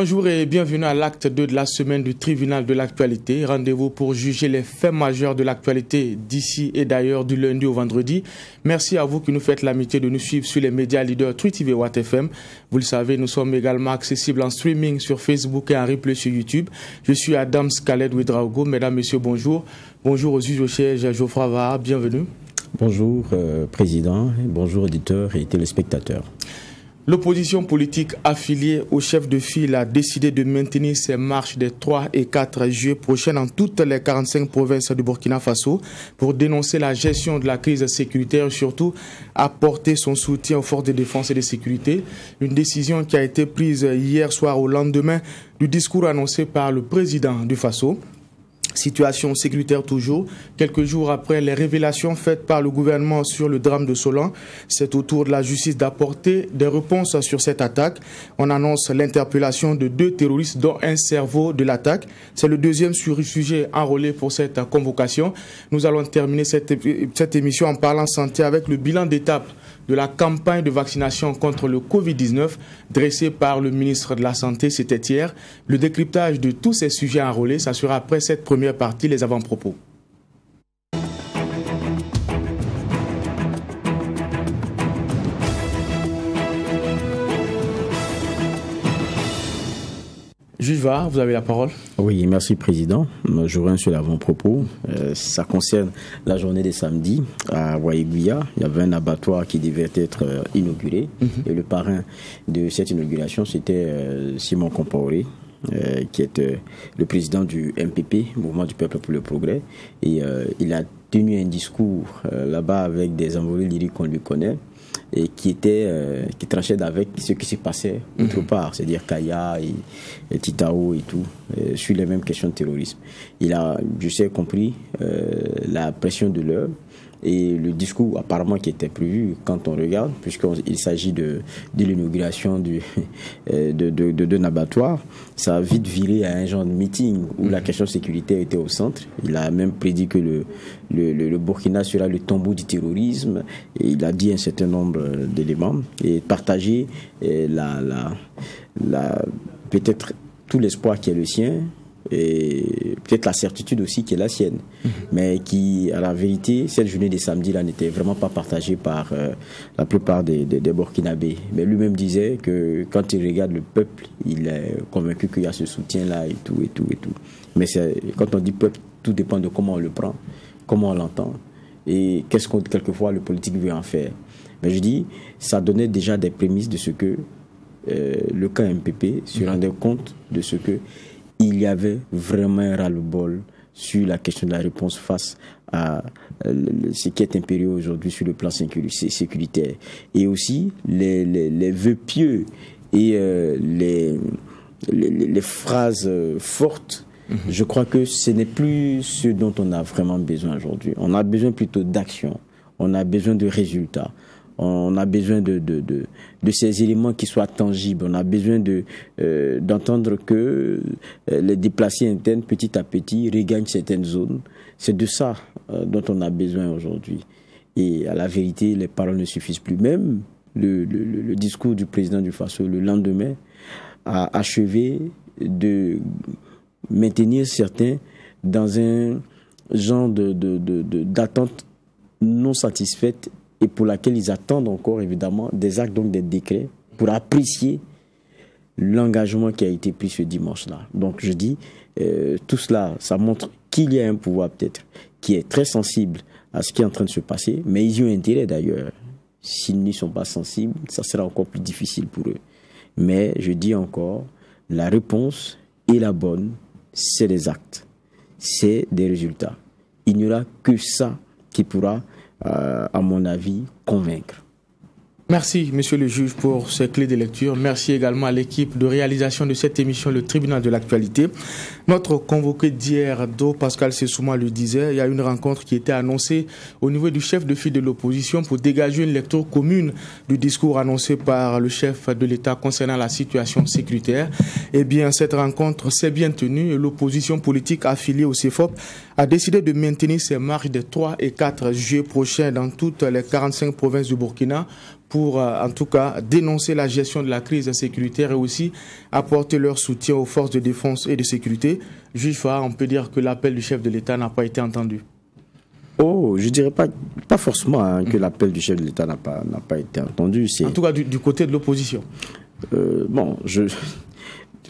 Bonjour et bienvenue à l'acte 2 de la semaine du tribunal de l'actualité. Rendez-vous pour juger les faits majeurs de l'actualité d'ici et d'ailleurs du lundi au vendredi. Merci à vous qui nous faites l'amitié de nous suivre sur les médias leaders Twitter et WattFM. Vous le savez, nous sommes également accessibles en streaming sur Facebook et en replay sur YouTube. Je suis Adam Skaled Mesdames, Messieurs, bonjour. Bonjour aux juges au siège Geoffroy Bienvenue. Bonjour, euh, Président. Bonjour, auditeurs et téléspectateurs. L'opposition politique affiliée au chef de file a décidé de maintenir ses marches des 3 et 4 juillet prochains dans toutes les 45 provinces du Burkina Faso pour dénoncer la gestion de la crise sécuritaire, et surtout apporter son soutien aux forces de défense et de sécurité. Une décision qui a été prise hier soir au lendemain du discours annoncé par le président du Faso situation sécuritaire toujours. Quelques jours après les révélations faites par le gouvernement sur le drame de Solan, c'est au tour de la justice d'apporter des réponses sur cette attaque. On annonce l'interpellation de deux terroristes dont un cerveau de l'attaque. C'est le deuxième sujet enrôlé pour cette convocation. Nous allons terminer cette, cette émission en parlant santé avec le bilan d'étape de la campagne de vaccination contre le Covid-19 dressée par le ministre de la Santé, c'était hier. Le décryptage de tous ces sujets enrôlés sera après cette première partie, les avant-propos. Juva, vous avez la parole. Oui, merci Président. Je reviens sur l'avant-propos. Euh, ça concerne la journée de samedi à Waïguya. Il y avait un abattoir qui devait être euh, inauguré. Mhm. Et le parrain de cette inauguration, c'était euh, Simon Compaoré. qui est le président du MPP, Mouvement du Peuple pour le Progrès. Et il a tenu un discours là-bas avec des envolées lyriques qu'on lui connaît et qui était euh, qui tranchait avec ce qui se passait mhm. autre part, c'est-à-dire Kaya et, Titao et tout, euh, sur les mêmes questions de terrorisme. Il a, je sais, compris euh, la pression de l'heure et le discours apparemment qui était prévu quand on regarde, puisqu'il s'agit de, de l'inauguration euh, de, de, de, d'un abattoir, ça a vite viré à un genre de meeting où la mm. question sécuritaire était au centre. Il a même prédit que le, Burkina sera le tombeau du terrorisme et il a dit un certain nombre euh, d'éléments et partagé euh, peut-être tout l'espoir qui est le sien et peut-être la certitude aussi qui est la sienne, mhm. mais qui, à la vérité, cette journée de samedi là n'était vraiment pas partagée par euh, la plupart des, des, Burkinabés. Mais lui-même disait que quand il regarde le peuple, il est convaincu qu'il y a ce soutien là et tout et tout et tout. Mais quand on dit peuple, tout dépend de comment on le prend, comment on l'entend et qu'est-ce qu'on quelquefois le politique veut en faire. Mais je dis, ça donnait déjà des prémices de ce que euh, le KMPP se mhm. rendait compte de ce que il y avait vraiment un ras-le-bol sur la question de la réponse face à euh, ce qui est impérieux aujourd'hui sur le plan sécuritaire. Et aussi les, vœux pieux et euh, les, phrases euh, fortes, mhm. je crois que ce n'est plus ce dont on a vraiment besoin aujourd'hui. On a besoin plutôt d'action, on a besoin de résultats. On a besoin de, de, de, ces éléments qui soient tangibles. On a besoin de euh, d'entendre que euh, les déplacés internes, petit à petit, regagnent certaines zones. C'est de ça euh, dont on a besoin aujourd'hui. Et à la vérité, les paroles ne suffisent plus. Même le, le discours du président du Faso le lendemain a achevé de maintenir certains dans un genre de, d'attente non satisfaite et pour laquelle ils attendent encore évidemment des actes, donc des décrets, pour apprécier l'engagement qui a été pris ce dimanche-là. Donc je dis, euh, tout cela, ça montre qu'il y a un pouvoir peut-être qui est très sensible à ce qui est en train de se passer, mais ils y ont intérêt d'ailleurs. S'ils n'y sont pas sensibles, ça sera encore plus difficile pour eux. Mais je dis encore, la réponse est la bonne, c'est les actes, c'est des résultats. Il n'y aura que ça qui pourra euh, à mon avis, convaincre. Merci, monsieur le juge, pour ces clés de lecture. Merci également à l'équipe de réalisation de cette émission, le tribunal de l'actualité. Notre convoqué d'hier, Do Pascal Sessouma le disait, il y a une rencontre qui était annoncée au niveau du chef de file de l'opposition pour dégager une lecture commune du discours annoncé par le chef de l'État concernant la situation sécuritaire. Eh bien, cette rencontre s'est bien tenue et l'opposition politique affiliée au CFOP a décidé de maintenir ses marches de 3 et 4 juillet prochains dans toutes les 45 provinces du Burkina pour euh, en tout cas dénoncer la gestion de la crise sécuritaire et aussi apporter leur soutien aux forces de défense et de sécurité. Juge on peut dire que l'appel du chef de l'État n'a pas été entendu. Oh, je dirais pas, pas forcément hein, que l'appel du chef de l'État n'a pas, pas été entendu. En tout cas, du, côté de l'opposition. Euh, bon, je, vous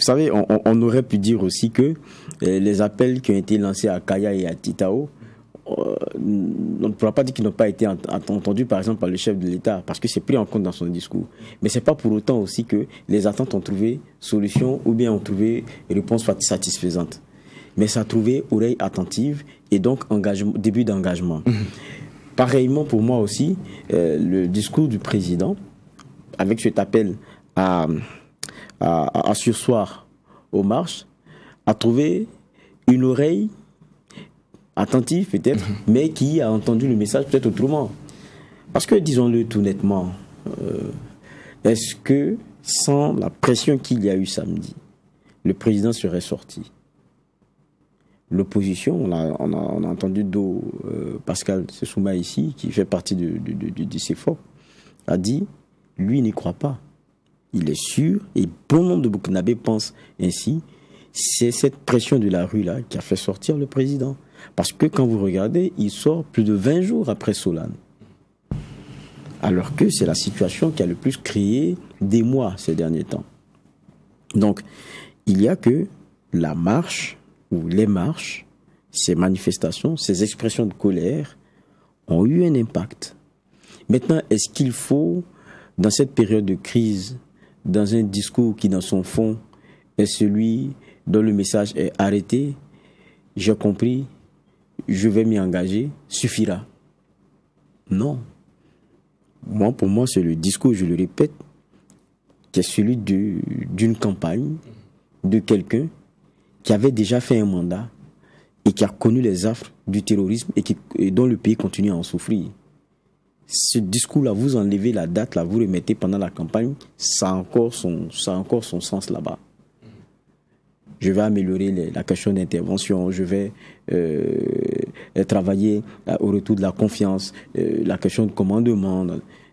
savez, on, on, aurait pu dire aussi que euh, les appels qui ont été lancés à Kaya et à Titao euh, on ne pourra pas dire qu'ils n'ont pas été entendus, par exemple, par le chef de l'État, parce que c'est pris en compte dans son discours. Mais ce n'est pas pour autant aussi que les attentes ont trouvé solution ou bien ont trouvé réponse satisfaisante. Mais ça a trouvé oreille attentive et donc engagement, début d'engagement. Mhm. Pareillement pour moi aussi, euh, le discours du président, avec cet appel à, à, à sursoir aux marches, a trouvé une oreille attentif peut-être, mhm. mais qui a entendu le message peut-être autrement. Parce que, disons-le tout nettement, euh, est-ce que sans la pression qu'il y a eu samedi, le président serait sorti L'opposition, on, a, entendu Do, euh, Pascal Sessouma ici, qui fait partie de, de, de, a dit, lui n'y croit pas. Il est sûr, et bon nombre de Burkinabés pensent ainsi, c'est cette pression de la rue-là qui a fait sortir le président. Parce que quand vous regardez, il sort plus de 20 jours après Solane. Alors que c'est la situation qui a le plus créé des mois ces derniers temps. Donc, il y a que la marche ou les marches, ces manifestations, ces expressions de colère ont eu un impact. Maintenant, est-ce qu'il faut, dans cette période de crise, dans un discours qui, dans son fond, est celui dont le message est arrêté, j'ai compris, je vais m'y engager suffira. Non. Moi, pour moi, c'est le discours, je le répète, qui est celui d'une campagne, de quelqu'un qui avait déjà fait un mandat et qui a connu les affres du terrorisme et, qui, dont le pays continue à en souffrir. Ce discours-là, vous enlevez la date, là, vous remettez pendant la campagne, ça encore son, ça a encore son sens là-bas je vais améliorer la question d'intervention, je vais euh, travailler euh, au retour de la confiance, euh, la question de commandement.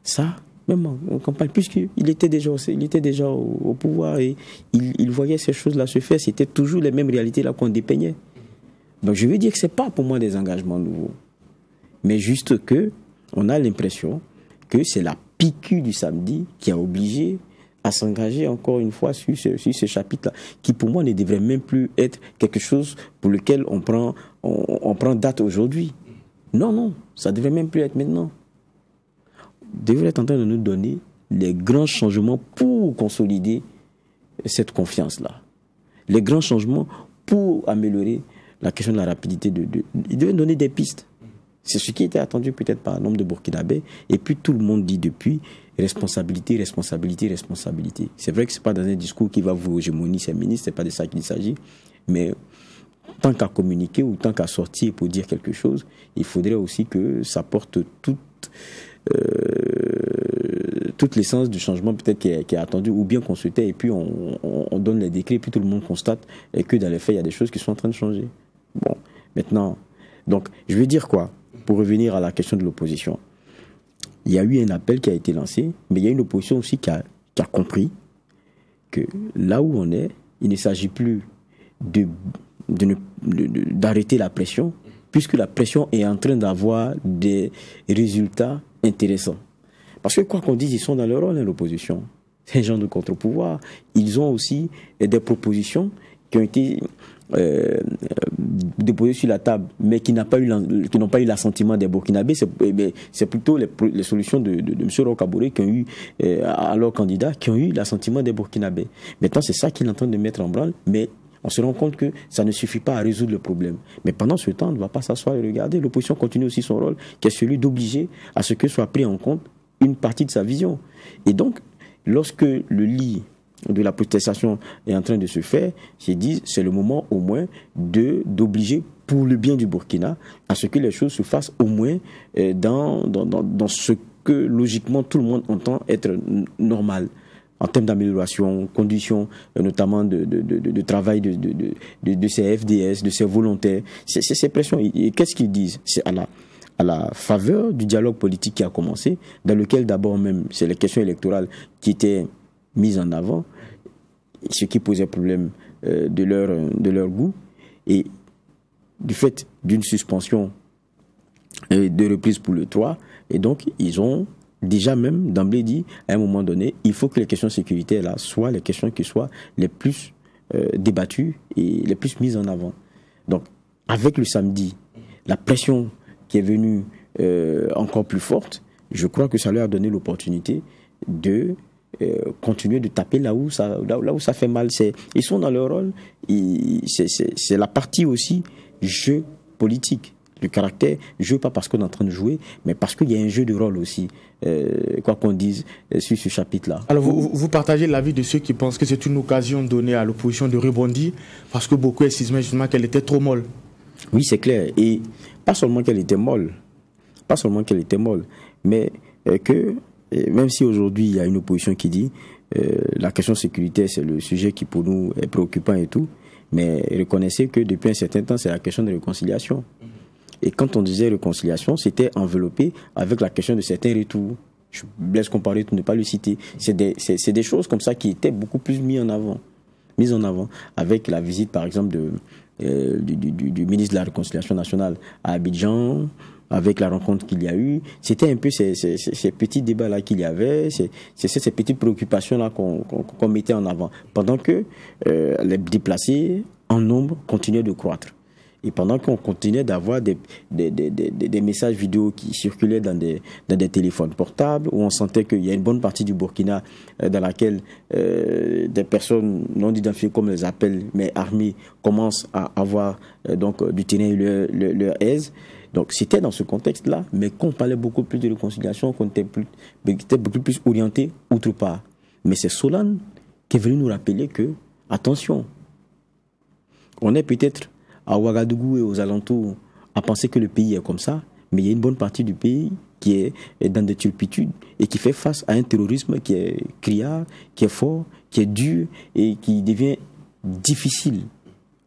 Ça, même en campagne, puisqu'il était déjà, il était déjà au, pouvoir et il, voyait ces choses-là se faire, c'était toujours les mêmes réalités là qu'on dépeignait. Donc je veux dire que ce n'est pas pour moi des engagements nouveaux, mais juste que on a l'impression que c'est la piqûre du samedi qui a obligé à s'engager encore une fois sur ce, chapitre-là, qui pour moi ne devrait même plus être quelque chose pour lequel on prend, on, prend date aujourd'hui. Non, non, ça ne devrait même plus être maintenant. devrait être en train de nous donner les grands changements pour consolider cette confiance-là. Les grands changements pour améliorer la question de la rapidité. De, de, il devait donner des pistes. C'est ce qui était attendu peut-être par un nombre de Burkinabés. Et puis tout le monde dit depuis responsabilité, responsabilité, responsabilité. C'est vrai que ce n'est pas dans un discours qui va vous hégémoniser, ces ministre ce n'est pas de ça qu'il s'agit. Mais tant qu'à communiquer ou tant qu'à sortir pour dire quelque chose, il faudrait aussi que ça porte toute, euh, toute l'essence du changement peut-être qui, est attendu ou bien consulté et puis on, donne les décrets et puis tout le monde constate que dans les faits, il y a des choses qui sont en train de changer. Bon, maintenant, donc je veux dire quoi pour revenir à la question de l'opposition, il y a eu un appel qui a été lancé, mais il y a une opposition aussi qui a, compris que là où on est, il ne s'agit plus de, d'arrêter la pression, puisque la pression est en train d'avoir des résultats intéressants. Parce que quoi qu'on dise, ils sont dans leur rôle, hein, l'opposition. C'est un genre de contre-pouvoir, ils ont aussi des propositions qui ont été euh, euh déposés sur la table, mais qui n'ont pas eu qui n'ont pas eu l'assentiment des Burkinabés, c'est eh plutôt les, solutions de, M. Rocabore qui ont eu alors euh, à candidats qui ont eu l'assentiment des Burkinabés. Maintenant, c'est ça qu'il est en train de mettre en branle, mais on se rend compte que ça ne suffit pas à résoudre le problème. Mais pendant ce temps, on ne va pas s'asseoir et regarder. L'opposition continue aussi son rôle, qui est celui d'obliger à ce que soit pris en compte une partie de sa vision. Et donc, lorsque le lit de la protestation est en train de se faire, je disent c'est le moment au moins d'obliger pour le bien du Burkina à ce que les choses se fassent au moins euh, dans, ce que logiquement tout le monde entend être normal en termes d'amélioration, conditions euh, notamment de, travail de, ces FDS, de ces volontaires. C'est ces pressions. Et qu'est-ce qu'ils disent C'est à la, à la faveur du dialogue politique qui a commencé, dans lequel d'abord même c'est les questions électorales qui étaient mises en avant, ce qui posait problème euh, de, leur, euh, de leur goût. Et du fait d'une suspension euh, de reprise pour le 3, et donc ils ont déjà même d'emblée dit, à un moment donné, il faut que les questions sécuritaires là soient les questions qui soient les plus débattues et les plus mises en avant. Donc, avec le samedi, la pression qui est venue encore plus forte, je crois que ça leur a donné l'opportunité de euh, continuer de taper là où ça, là, où ça fait mal. Ils sont dans leur rôle. C'est la partie aussi jeu politique. Le caractère, jeu pas parce qu'on est en train de jouer, mais parce qu'il y a un jeu de rôle aussi, euh, quoi qu'on dise euh, sur ce chapitre-là. Alors vous, vous partagez l'avis de ceux qui pensent que c'est une occasion donnée à l'opposition de rebondir, parce que beaucoup estiment justement qu'elle était trop molle. Oui, c'est clair. Et pas seulement qu'elle était molle, pas seulement qu'elle était molle, mais que même si aujourd'hui il y a une opposition qui dit euh, la question sécuritaire c'est le sujet qui pour nous est préoccupant et tout, mais reconnaissez que depuis un certain temps c'est la question de réconciliation. Et quand on disait réconciliation, c'était enveloppé avec la question de certains retours. Je laisse comparer tout, ne pas le citer. C'est des, choses comme ça qui étaient beaucoup plus mises en avant. Mises en avant avec la visite, par exemple, de, euh, du ministre de la Réconciliation nationale à Abidjan, avec la rencontre qu'il y a eu. C'était un peu ces, petits débats-là qu'il y avait, ces, ces petites préoccupations-là qu'on mettait en avant. Pendant que euh, les déplacés en nombre continuaient de croître. Et pendant qu'on continuait d'avoir des messages vidéo qui circulaient dans des, téléphones portables, où on sentait qu'il y a une bonne partie du Burkina euh, dans laquelle euh, des personnes non identifiées, comme les appels mais armées, commencent à avoir donc, du terrain leur, leur aise. Donc c'était dans ce contexte-là, mais qu'on parlait beaucoup plus de réconciliation, qu'on était, beaucoup plus orienté outre part. Mais c'est Solan qui est venu nous rappeler que, attention, on est peut-être à Ouagadougou et aux alentours à penser que le pays est comme ça, mais il y a une bonne partie du pays qui est dans des turpitudes et qui fait face à un terrorisme qui est criard, qui est fort, qui est dur et qui devient difficile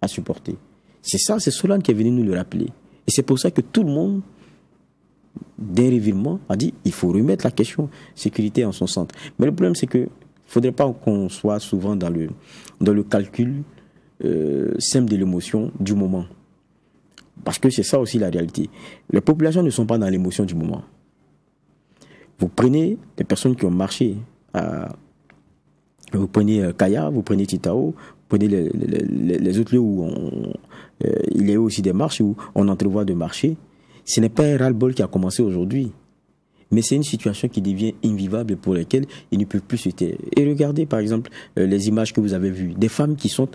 à supporter. C'est ça, c'est Solan qui est venu nous le rappeler. Et c'est pour ça que tout le monde, révélement, a dit il faut remettre la question sécurité en son centre. Mais le problème, c'est qu'il ne faudrait pas qu'on soit souvent dans le, dans le calcul euh, simple de l'émotion du moment. Parce que c'est ça aussi la réalité. Les populations ne sont pas dans l'émotion du moment. Vous prenez des personnes qui ont marché Vous prenez euh, Kaya, vous prenez Titao, prenez les, les, autres lieux où euh, il y a aussi des marches, où on entrevoit de marchés. Ce n'est pas un ras-le-bol qui a commencé aujourd'hui. Mais c'est une situation qui devient invivable pour laquelle ils ne peuvent plus se taire. Et regardez, par exemple, euh, les images que vous avez vues. Des femmes qui sont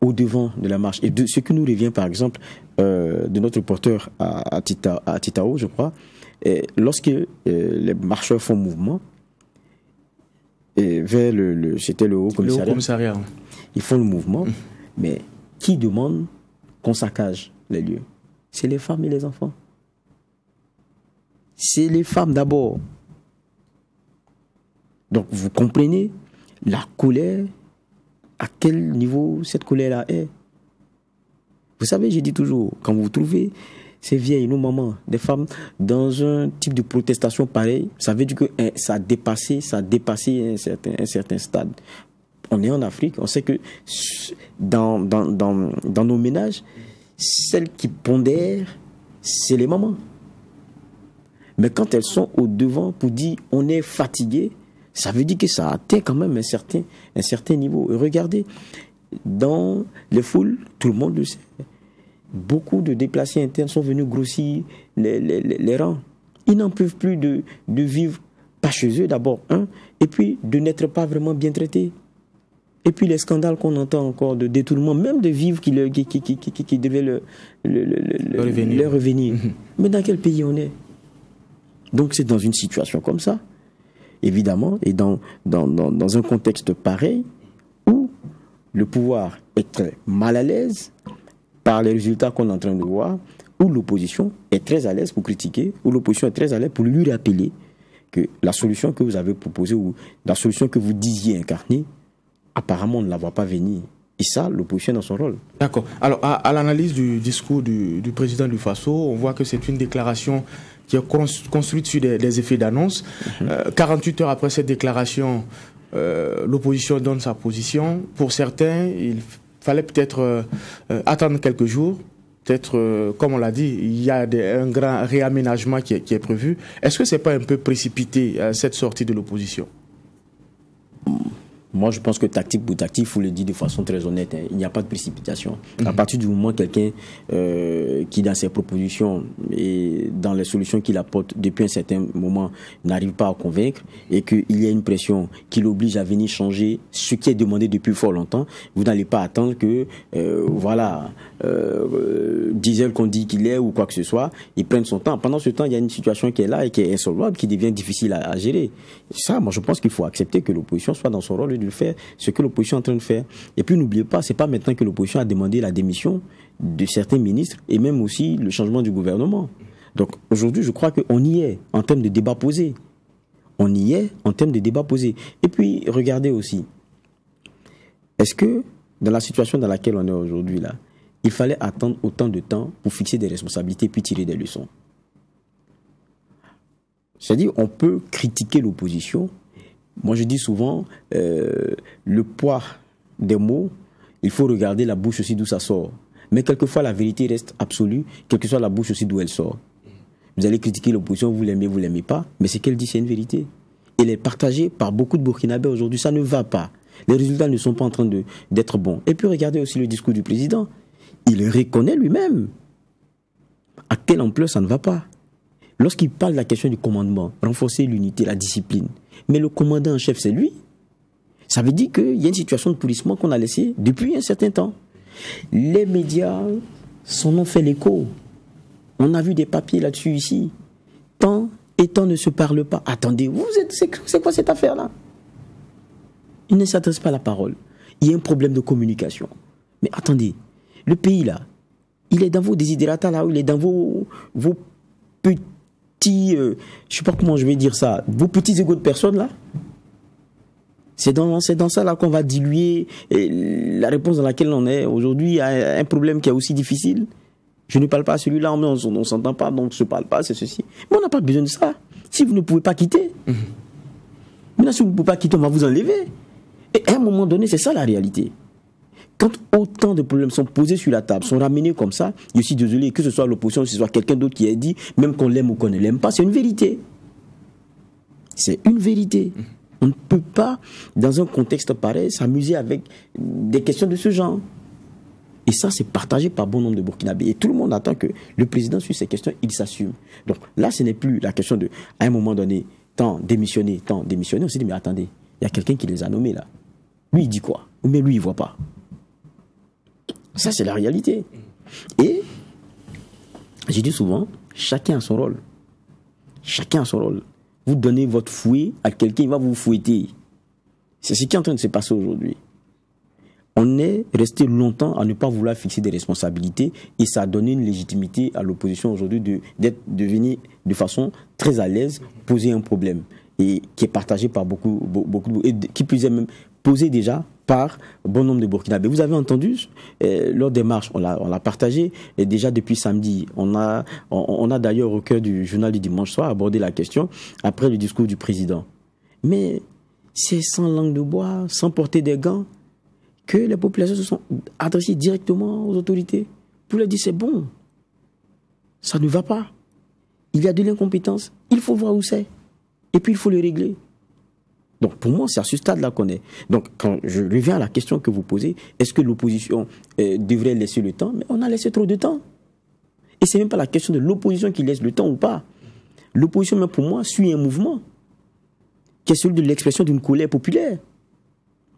au devant de la marche. Et de ce qui nous revient, par exemple, euh, de notre porteur à, à, à Titao, je crois, et lorsque les marcheurs font mouvement, et vers le, c'était le haut Le haut commissariat ils font le mouvement, mm. mais qui demande qu'on saccage les lieux C'est les femmes et les enfants. C'est les femmes d'abord. Donc vous comprenez la colère, à quel niveau cette colère-là est. Vous savez, je dis toujours, quand vous trouvez ces vieilles, nos mamans, des femmes, dans un type de protestation pareil, ça veut dire que hein, ça a dépassé, ça dépassé un certain, un certain stade on est en Afrique, on sait que dans, dans, nos ménages, celles qui pondèrent, c'est les mamans. Mais quand elles sont au devant pour dire on est fatigué, ça veut dire que ça atteint quand même un certain, un certain niveau. regardez, dans les foules, tout le monde le sait, beaucoup de déplacés internes sont venus grossir les, rangs. Ils n'en peuvent plus de, vivre pas chez eux d'abord, hein, et puis de n'être pas vraiment bien traités. Et puis les scandales qu'on entend encore de détournement, même de vivre qui, devait devaient le, revenir. Mhm. Mais dans quel pays on est Donc c'est dans une situation comme ça, évidemment, et dans, dans, dans un contexte pareil, où le pouvoir est très mal à l'aise par les résultats qu'on est en train de voir, où l'opposition est très à l'aise pour critiquer, où l'opposition est très à l'aise pour lui rappeler que la solution que vous avez proposée ou la solution que vous disiez incarner apparemment on ne la voit pas venir. Et ça, l'opposition dans son rôle. D'accord. Alors, à, l'analyse du discours du, président du Faso, on voit que c'est une déclaration qui est construite sur des, effets d'annonce. 48 mhm. euh, heures après cette déclaration, euh, l'opposition donne sa position. Pour certains, il fallait peut-être euh, attendre quelques jours. Peut-être, comme on l'a dit, il y a un grand réaménagement qui est, prévu. Est-ce que ce n'est pas un peu précipité, cette sortie de l'opposition moi, je pense que tactique pour tactique, il faut le dire de façon très honnête. Hein, il n'y a pas de précipitation. À mhm. partir du moment quelqu'un euh, qui, dans ses propositions et dans les solutions qu'il apporte depuis un certain moment, n'arrive pas à convaincre et qu'il y a une pression qui l'oblige à venir changer ce qui est demandé depuis fort longtemps, vous n'allez pas attendre que, euh, voilà, euh, euh, Diesel qu'on dit qu'il est ou quoi que ce soit, il prenne son temps. Pendant ce temps, il y a une situation qui est là et qui est insolvable, qui devient difficile à, à gérer. Ça, moi, je pense qu'il faut accepter que l'opposition soit dans son rôle de faire, ce que l'opposition est en train de faire. Et puis n'oubliez pas, c'est pas maintenant que l'opposition a demandé la démission de certains ministres et même aussi le changement du gouvernement. Donc aujourd'hui, je crois qu'on y est en termes de débat posé. On y est en termes de débat posés. Et puis regardez aussi, est-ce que dans la situation dans laquelle on est aujourd'hui là, il fallait attendre autant de temps pour fixer des responsabilités puis tirer des leçons. C'est-à-dire, on peut critiquer l'opposition, moi, je dis souvent, euh, le poids des mots, il faut regarder la bouche aussi d'où ça sort. Mais quelquefois, la vérité reste absolue, quelle que soit la bouche aussi d'où elle sort. Vous allez critiquer l'opposition, vous l'aimez, vous l'aimez pas, mais ce qu'elle dit, c'est une vérité. elle est partagée par beaucoup de Burkinabés aujourd'hui, ça ne va pas. Les résultats ne sont pas en train d'être bons. Et puis regardez aussi le discours du président. Il reconnaît lui-même à quelle ampleur ça ne va pas. Lorsqu'il parle de la question du commandement, renforcer l'unité, la discipline, mais le commandant en chef, c'est lui. Ça veut dire qu'il y a une situation de pourrissement qu'on a laissée depuis un certain temps. Les médias s'en ont fait l'écho. On a vu des papiers là-dessus ici. Tant et tant ne se parlent pas. Attendez, vous êtes, c'est quoi cette affaire-là Il ne s'adresse pas à la parole. Il y a un problème de communication. Mais attendez, le pays là, il est dans vos désidératas là, il est dans vos, vos petits petits, euh, je sais pas comment je vais dire ça, vos petits égaux de personnes là. C'est dans, c'est dans ça là qu'on va diluer la réponse dans laquelle on est aujourd'hui à un problème qui est aussi difficile. Je ne parle pas à celui-là, mais on ne s'entend pas, donc je ne parle pas, c'est ceci. Mais on n'a pas besoin de ça. Si vous ne pouvez pas quitter, mhm. maintenant si vous ne pouvez pas quitter, on va vous enlever. Et à un moment donné, c'est ça la réalité quand autant de problèmes sont posés sur la table, sont ramenés comme ça, je suis désolé, que ce soit l'opposition, que ce soit quelqu'un d'autre qui ait dit, même qu'on l'aime ou qu'on ne l'aime pas, c'est une vérité. C'est une vérité. On ne peut pas, dans un contexte pareil, s'amuser avec des questions de ce genre. Et ça, c'est partagé par bon nombre de Burkinabés. Et tout le monde attend que le président, sur ces questions, il s'assume. Donc là, ce n'est plus la question de, à un moment donné, tant démissionner, tant démissionner. On s'est dit, mais attendez, il y a quelqu'un qui les a nommés là. Lui, il dit quoi Mais lui, il ne voit pas. Ça, c'est la réalité. Et j'ai dit souvent, chacun a son rôle. Chacun a son rôle. Vous donnez votre fouet à quelqu'un, il va vous fouetter. C'est ce qui est en train de se passer aujourd'hui. On est resté longtemps à ne pas vouloir fixer des responsabilités et ça a donné une légitimité à l'opposition aujourd'hui d'être de de façon très à l'aise poser un problème et qui est partagé par beaucoup, beaucoup, qui plus est même Posé déjà par bon nombre de Mais Vous avez entendu, leur démarche, on l'a partagé, et déjà depuis samedi, on a, on, on a d'ailleurs au cœur du journal du dimanche soir abordé la question après le discours du président. Mais c'est sans langue de bois, sans porter des gants, que les populations se sont adressées directement aux autorités pour leur dire c'est bon, ça ne va pas, il y a de l'incompétence, il faut voir où c'est, et puis il faut le régler. Donc pour moi, c'est à ce stade-là qu'on est. Donc quand je reviens à la question que vous posez, est-ce que l'opposition euh, devrait laisser le temps Mais on a laissé trop de temps. Et n'est même pas la question de l'opposition qui laisse le temps ou pas. L'opposition, même pour moi, suit un mouvement qui est celui de l'expression d'une colère populaire.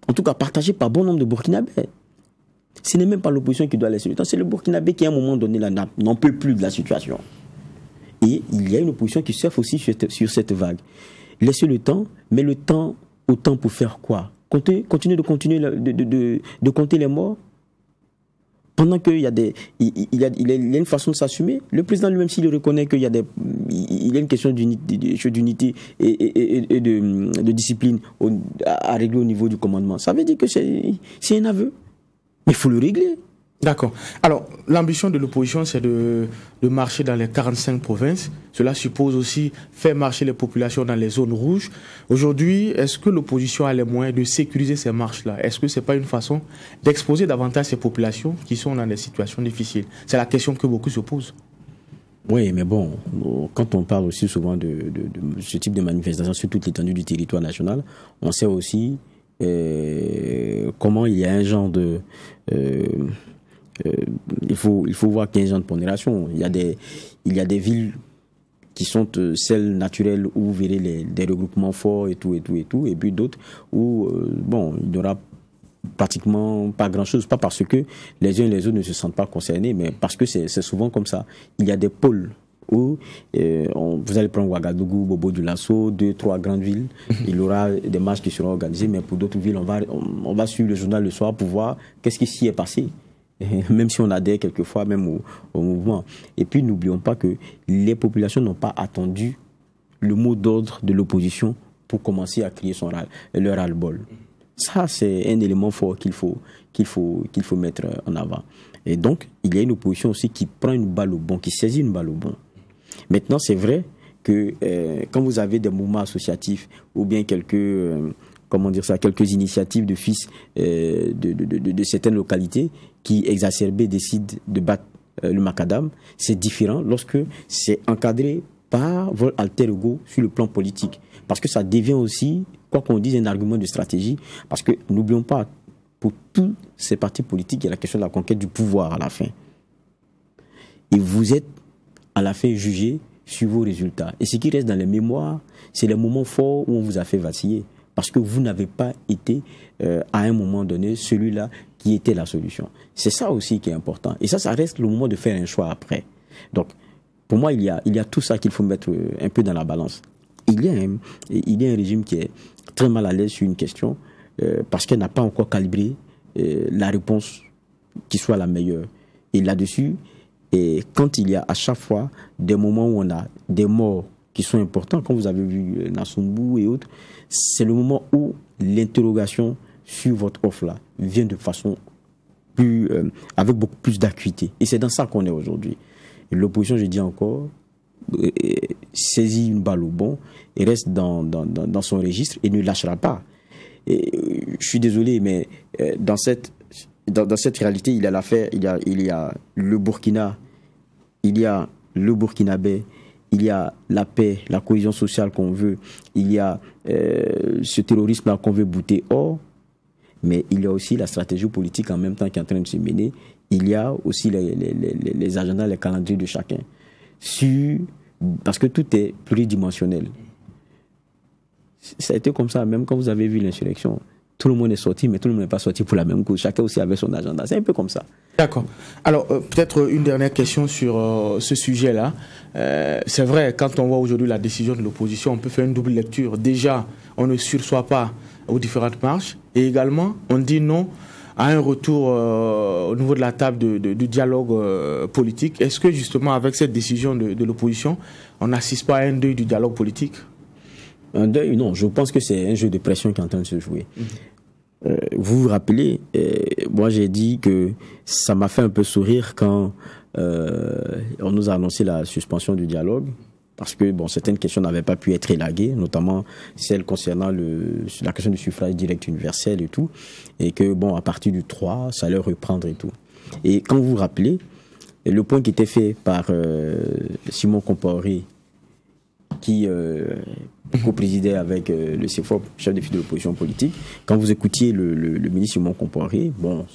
En tout cas, partagée par bon nombre de Burkinabés. Ce n'est même pas l'opposition qui doit laisser le temps, c'est le Burkinabé qui, à un moment donné, n'en peut plus de la situation. Et il y a une opposition qui surfe aussi sur cette vague. Laissez le temps, mais le temps autant pour faire quoi Continuer, de, continuer de, compter les morts pendant qu'il y, a des, il, y a, une façon de s'assumer. Le président lui-même, s'il reconnaît qu'il y a des, il y a une question d'unité et, de, discipline à, à, régler au niveau du commandement, ça veut dire que c'est un aveu. Mais il faut le régler. D'accord. Alors, l'ambition de l'opposition, c'est de, marcher dans les 45 provinces. Cela suppose aussi faire marcher les populations dans les zones rouges. Aujourd'hui, est-ce que l'opposition a les moyens de sécuriser ces marches-là Est-ce que ce n'est pas une façon d'exposer davantage ces populations qui sont dans des situations difficiles C'est la question que beaucoup se posent. Oui, mais bon, quand on parle aussi souvent de, ce type de manifestation sur toute l'étendue du territoire national, on sait aussi euh, comment il y a un genre de... Euh, euh, il, faut, il faut voir 15 ans de pondération. Il y a des, il y a des villes qui sont euh, celles naturelles où vous verrez des regroupements forts et tout, et tout, et tout, et puis d'autres où, euh, bon, il n'y aura pratiquement pas grand-chose, pas parce que les uns et les autres ne se sentent pas concernés, mais parce que c'est souvent comme ça. Il y a des pôles où vous allez prendre Ouagadougou, Bobo du Lasso, deux, trois grandes villes. Il y aura des matchs qui seront organisés, mais pour d'autres villes, on va, on va suivre le journal le soir pour voir qu'est-ce qui s'y est passé. même si on adhère quelquefois même au, mouvement. Et puis n'oublions pas que les populations n'ont pas attendu le mot d'ordre de l'opposition pour commencer à crier son, leur ras-le-bol. Ça, c'est un élément fort qu'il faut, qu'il faut, qu'il faut mettre en avant. Et donc, il y a une opposition aussi qui prend une balle au bon, qui saisit une balle au bon. Maintenant, c'est vrai que euh, quand vous avez des mouvements associatifs ou bien quelques euh, comment dire ça, quelques initiatives de fils euh, de, certaines localités qui, exacerbées, décident de battre euh, le macadam. C'est différent lorsque c'est encadré par vos alter ego sur le plan politique. Parce que ça devient aussi, quoi qu'on dise, un argument de stratégie. Parce que n'oublions pas, pour tous ces partis politiques, il y a la question de la conquête du pouvoir à la fin. Et vous êtes à la fin jugé sur vos résultats. Et ce qui reste dans les mémoires, c'est les moments forts où on vous a fait vaciller parce que vous n'avez pas été euh, à un moment donné celui-là qui était la solution. C'est ça aussi qui est important. Et ça, ça reste le moment de faire un choix après. Donc, pour moi, il y a, il y a tout ça qu'il faut mettre euh, un peu dans la balance. Il y a un, il y a un régime qui est très mal à l'aise sur une question euh, parce qu'elle n'a pas encore calibré la réponse qui soit la meilleure. Et là-dessus, et quand il y a à chaque fois des moments où on a des morts sont importants, comme vous avez vu euh, Nassoumbou et autres, c'est le moment où l'interrogation sur votre offre-là vient de façon plus, euh, avec beaucoup plus d'acuité. Et c'est dans ça qu'on est aujourd'hui. L'opposition, je dis encore, euh, saisit une balle au bon et reste dans, dans, dans son registre et ne lâchera pas. Et, je suis désolé, mais dans cette, dans, dans, cette réalité, il y a l'affaire, il y a, il y a le Burkina, il y a le Burkinabé, il y a la paix, la cohésion sociale qu'on veut, il y a euh, ce terrorisme-là qu'on veut bouter hors, mais il y a aussi la stratégie politique en même temps qui est en train de se mener, il y a aussi les, agendas, les calendriers de chacun. parce que tout est pluridimensionnel. Ça a été comme ça, même quand vous avez vu l'insurrection tout le monde est sorti, mais tout le monde n'est pas sorti pour la même cause. Chacun aussi avait son agenda. C'est un peu comme ça. D'accord. Alors, euh, peut-être euh, une dernière question sur euh, ce sujet-là. c'est vrai, quand on voit aujourd'hui la décision de l'opposition, on peut faire une double lecture. Déjà, on ne sursoit pas aux différentes marches. Et également, on dit non à un retour au niveau de la table du dialogue politique. Est-ce que justement, avec cette décision de, l'opposition, on n'assiste pas à un deuil du dialogue politique un deuil, non, je pense que c'est un jeu de pression qui est en train de se jouer. Mhm. Euh, vous vous rappelez, euh, moi j'ai dit que ça m'a fait un peu sourire quand euh, on nous a annoncé la suspension du dialogue, parce que bon, certaines questions n'avaient pas pu être élaguées, notamment celles concernant le, la question du suffrage direct universel et tout, et que bon, à partir du 3, ça allait reprendre et tout. Et quand vous vous rappelez, le point qui était fait par Simon Compaoré, qui Mhm. co-présidait avec euh, le CFOP, chef de file de l'opposition politique. Quand vous écoutiez le, ministre Simon Comporé, bon,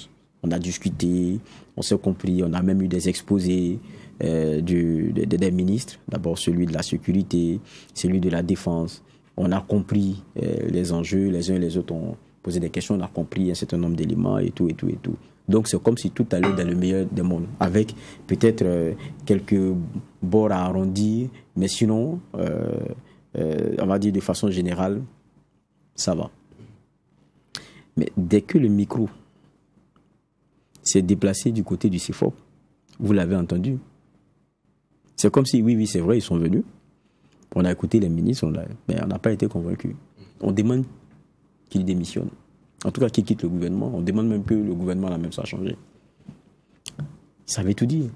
on a discuté, on s'est compris, on a même eu des exposés euh, du, des ministres, d'abord celui de la sécurité, celui de la défense. On a compris euh, les enjeux, les uns et les autres ont posé des questions, on a compris un certain nombre d'éléments et tout, et tout, et tout. Donc c'est comme si tout allait dans le meilleur des mondes, avec peut-être quelques bords à arrondir, mais sinon, euh, on va dire de façon générale, ça va. Mais dès que le micro s'est déplacé du côté du CIFOP, vous l'avez entendu. C'est comme si, oui, oui, c'est vrai, ils sont venus. On a écouté les ministres, mais on n'a pas été convaincus. On demande qu'ils démissionnent. En tout cas, qu'ils quittent le gouvernement. On demande même que le gouvernement la même ça changé. Ça veut tout dire.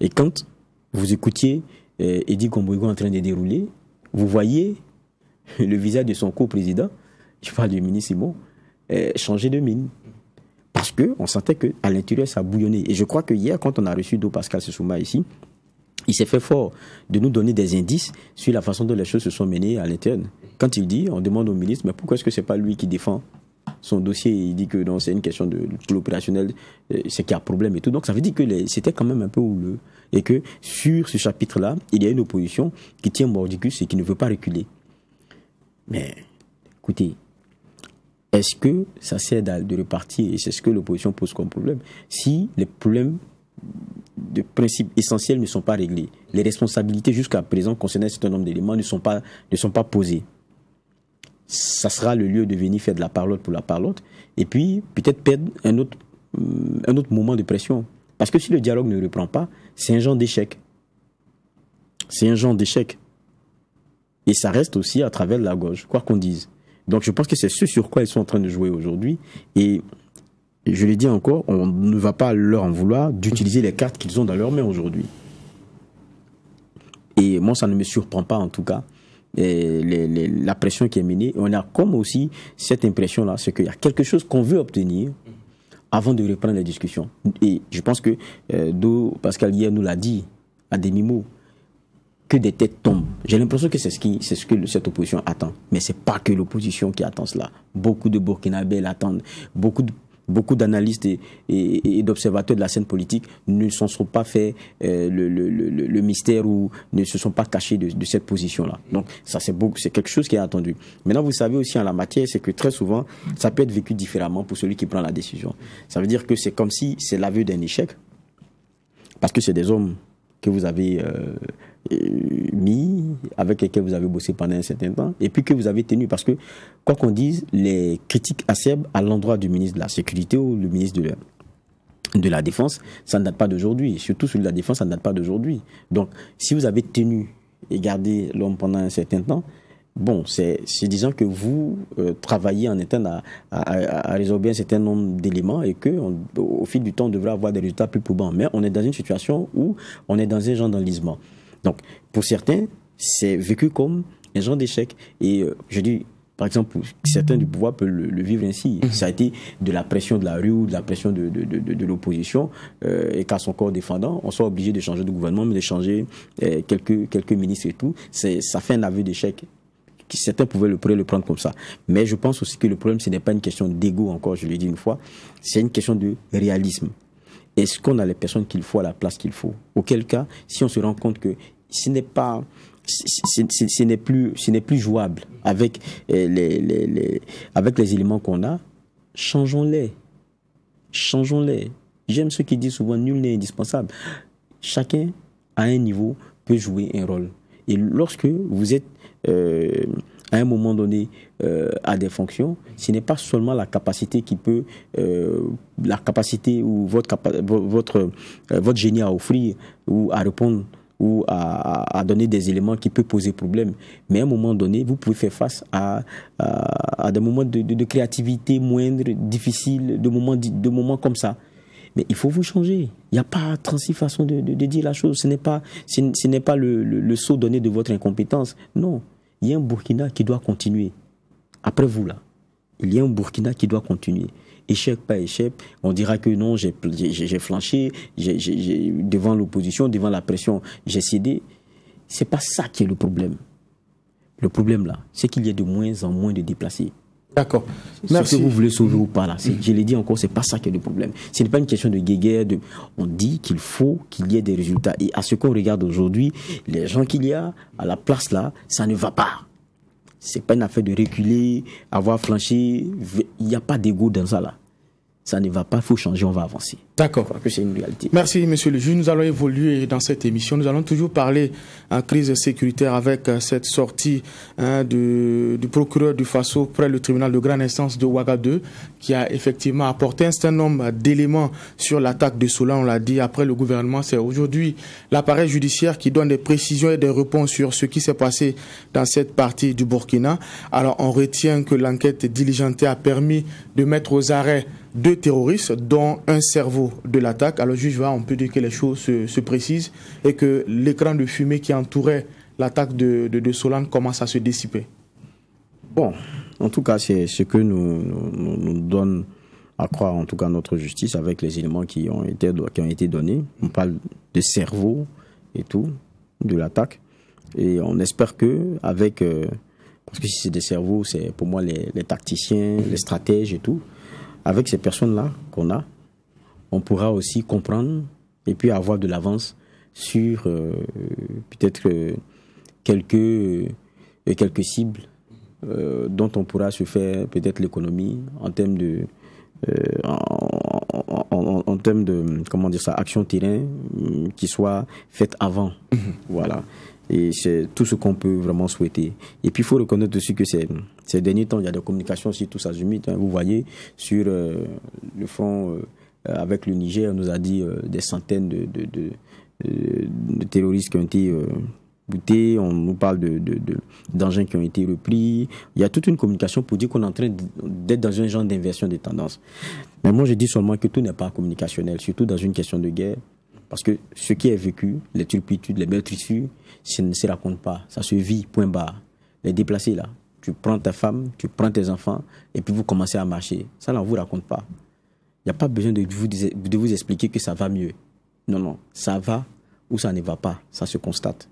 Et quand vous écoutiez euh, Eddie Comboigo en train de dérouler, vous voyez le visage de son co-président, je parle du ministre Simon, euh, changer de mine. Parce qu'on sentait qu'à l'intérieur, ça bouillonnait. Et je crois que hier, quand on a reçu Do Pascal Sessouma ici, il s'est fait fort de nous donner des indices sur la façon dont les choses se sont menées à l'interne. Quand il dit, on demande au ministre, mais pourquoi est-ce que ce n'est pas lui qui défend son dossier, il dit que c'est une question de, l'opérationnel, euh, c'est qu'il y a problème et tout. Donc ça veut dire que c'était quand même un peu houleux. Et que sur ce chapitre-là, il y a une opposition qui tient mordicus et qui ne veut pas reculer. Mais écoutez, est-ce que ça sert de repartir Et c'est ce que l'opposition pose comme problème. Si les problèmes de principe essentiels ne sont pas réglés, les responsabilités jusqu'à présent concernant un certain nombre d'éléments ne sont ne sont pas posées ça sera le lieu de venir faire de la parlotte pour la parlotte, et puis peut-être perdre un autre, euh, un autre moment de pression. Parce que si le dialogue ne reprend pas, c'est un genre d'échec. C'est un genre d'échec. Et ça reste aussi à travers la gauche, quoi qu'on dise. Donc je pense que c'est ce sur quoi ils sont en train de jouer aujourd'hui. Et je l'ai dit encore, on ne va pas leur en vouloir d'utiliser les cartes qu'ils ont dans leurs mains aujourd'hui. Et moi, ça ne me surprend pas en tout cas la pression qui est menée. On a comme aussi cette impression-là, c'est qu'il y a quelque chose qu'on veut obtenir avant de reprendre la discussion. Et je pense que euh, Do Pascal hier nous l'a dit à demi-mot, que des têtes tombent. J'ai l'impression que c'est ce, qui, ce que cette opposition attend. Mais c'est pas que l'opposition qui attend cela. Beaucoup de Burkinabés l'attendent. Beaucoup de Beaucoup d'analystes et, d'observateurs de la scène politique ne s'en sont pas fait euh, le, mystère ou ne se sont pas cachés de, cette position-là. Donc ça, c'est quelque chose qui est attendu. Maintenant, vous savez aussi en la matière, c'est que très souvent, ça peut être vécu différemment pour celui qui prend la décision. Ça veut dire que c'est comme si c'est l'aveu d'un échec, parce que c'est des hommes que vous avez... Euh, euh, mis, avec lesquels vous avez bossé pendant un certain temps, et puis que vous avez tenu. Parce que, quoi qu'on dise, les critiques acerbes à l'endroit du ministre de la Sécurité ou le ministre de la, de la Défense, ça ne date pas d'aujourd'hui. Surtout celui de la Défense, ça ne date pas d'aujourd'hui. Donc, si vous avez tenu et gardé l'homme pendant un certain temps, Bon, c'est disant que vous euh, travaillez en étant à, à, à, un certain nombre d'éléments et que au fil du temps, on devrait avoir des résultats plus probants. Mais on est dans une situation où on est dans un genre d'enlisement. Donc, pour certains, c'est vécu comme un genre d'échec. Et euh, je dis, par exemple, certains du pouvoir peuvent le, vivre ainsi. Mhm. Ça a été de la pression de la rue ou de la pression de, l'opposition, euh, et qu'à son corps défendant, on soit obligé de changer de gouvernement, mais de changer euh, quelques, quelques ministres et tout. Ça fait un aveu d'échec certains pouvaient le, le prendre comme ça. Mais je pense aussi que le problème, ce n'est pas une question d'ego, encore, je l'ai dit une fois, c'est une question de réalisme est-ce qu'on a les personnes qu'il faut à la place qu'il faut Auquel cas, si on se rend compte que ce n'est pas ce n'est plus ce n'est plus jouable avec euh, les, avec les éléments qu'on a changeons-les changeons-les j'aime ceux qui disent souvent nul n'est indispensable chacun à un niveau peut jouer un rôle et lorsque vous êtes euh, à un moment donné euh, à des fonctions, ce n'est pas seulement la capacité qui peut, euh, la capacité ou votre, votre, euh, votre génie à offrir ou à répondre ou à, donner des éléments qui peuvent poser problème. Mais à un moment donné, vous pouvez faire face à, à, des moments de, créativité moindre, difficile, de moments, de moments comme ça. Mais il faut vous changer. Il n'y a pas 36 façons de, de, de, dire la chose. Ce n'est pas, ce, n'est pas le, le, le, saut donné de votre incompétence. Non il y a un Burkina qui doit continuer. Après vous, là, il y a un Burkina qui doit continuer. Échec pas échec, on dira que non, j'ai flanché, devant l'opposition, devant la pression, j'ai cédé. C'est pas ça qui est le problème. Le problème là, c'est qu'il y a de moins en moins de déplacés. D'accord. Ce que vous voulez sauver ou pas, là, je l'ai dit encore, c'est pas ça qui est le problème. Ce n'est pas une question de guéguerre. De... On dit qu'il faut qu'il y ait des résultats. Et à ce qu'on regarde aujourd'hui, les gens qu'il y a à la place là, ça ne va pas. C'est pas une affaire de reculer, avoir flanché. Il n'y a pas d'ego dans ça là ça ne va pas, il faut changer, on va avancer. D'accord. que c'est une réalité. Merci, monsieur le juge. Nous allons évoluer dans cette émission. Nous allons toujours parler en crise sécuritaire avec euh, cette sortie hein, du, procureur du Faso près le tribunal de grande instance de Ouagadougou, qui a effectivement apporté un certain nombre d'éléments sur l'attaque de Soula On l'a dit, après le gouvernement, c'est aujourd'hui l'appareil judiciaire qui donne des précisions et des réponses sur ce qui s'est passé dans cette partie du Burkina. Alors, on retient que l'enquête diligentée a permis de mettre aux arrêts deux terroristes, dont un cerveau de l'attaque. Alors, juge va, on peut dire que les choses se, précisent et que l'écran de fumée qui entourait l'attaque de, de, commence à se dissiper. Bon, en tout cas, c'est ce que nous, nous, donne à croire, en tout cas, notre justice avec les éléments qui ont été, qui ont été donnés. On parle de cerveau et tout, de l'attaque. Et on espère que, avec. Euh, parce que si c'est des cerveaux, c'est pour moi les, les tacticiens, les stratèges et tout. Avec ces personnes-là qu'on a, on pourra aussi comprendre et puis avoir de l'avance sur euh, peut-être euh, quelques, euh, quelques cibles dont on pourra se faire peut-être l'économie en termes de en, en, de comment dire ça action terrain qui soit faite avant mhm. voilà et c'est tout ce qu'on peut vraiment souhaiter. Et puis, il faut reconnaître aussi que ces, ces derniers temps, il y a des communications aussi, tout ça, limite. Hein. Vous voyez, sur euh, le front euh, avec le Niger, on nous a dit euh, des centaines de, de, terroristes qui ont été boutés. On nous parle d'engins qui ont été repris. Il y a toute une communication pour dire qu'on est en train d'être dans un genre d'inversion des tendances. Mais moi, je dis seulement que tout n'est pas communicationnel, surtout dans une question de guerre. Parce que ce qui est vécu, les turpitudes, les meurtrissures, ça ne se raconte pas. Ça se vit, point barre. Les déplacés, là, tu prends ta femme, tu prends tes enfants, et puis vous commencez à marcher. Ça, là, on ne vous raconte pas. Il n'y a pas besoin de vous, de vous expliquer que ça va mieux. Non, non, ça va ou ça ne va pas. Ça se constate.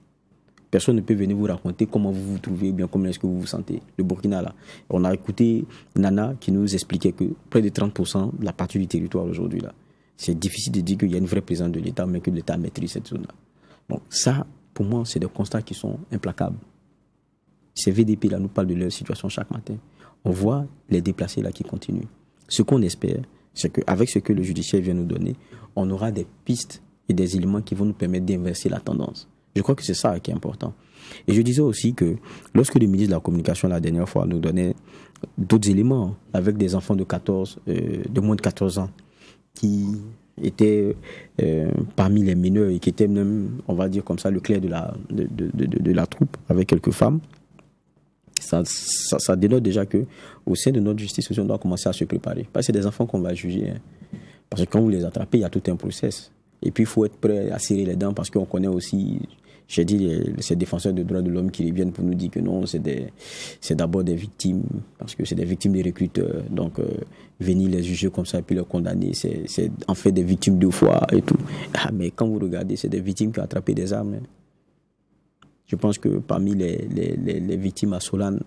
Personne ne peut venir vous raconter comment vous vous trouvez, bien comment est-ce que vous vous sentez. Le Burkina, là, on a écouté Nana qui nous expliquait que près de 30% de la partie du territoire aujourd'hui, là, c'est difficile de dire qu'il y a une vraie présence de l'État, mais que l'État maîtrise cette zone-là. Donc ça, pour moi, c'est des constats qui sont implacables. Ces VDP là nous parlent de leur situation chaque matin. On voit les déplacés là qui continuent. Ce qu'on espère, c'est qu'avec ce que le judiciaire vient nous donner, on aura des pistes et des éléments qui vont nous permettre d'inverser la tendance. Je crois que c'est ça qui est important. Et je disais aussi que lorsque le ministre de la Communication, la dernière fois, nous donnait d'autres éléments avec des enfants de 14, euh, de moins de 14 ans, qui était euh, parmi les mineurs et qui était même, on va dire comme ça, le clerc de la, de, la troupe avec quelques femmes, ça, dénote déjà que au sein de notre justice aussi on doit commencer à se préparer. Parce que c'est des enfants qu'on va juger. Hein. Parce que quand vous les attrapez, il y a tout un process. Et puis, il faut être prêt à serrer les dents parce qu'on connaît aussi j'ai dit euh, ces défenseurs de droits de l'homme qui reviennent pour nous dire que non, c'est d'abord des, victimes, parce que c'est des victimes des recruteurs. Donc, euh, venir les juger comme ça, et puis les condamner, c'est en fait des victimes deux fois et tout. Ah, mais quand vous regardez, c'est des victimes qui ont attrapé des armes. Hein. Je pense que parmi les, victimes à Solane,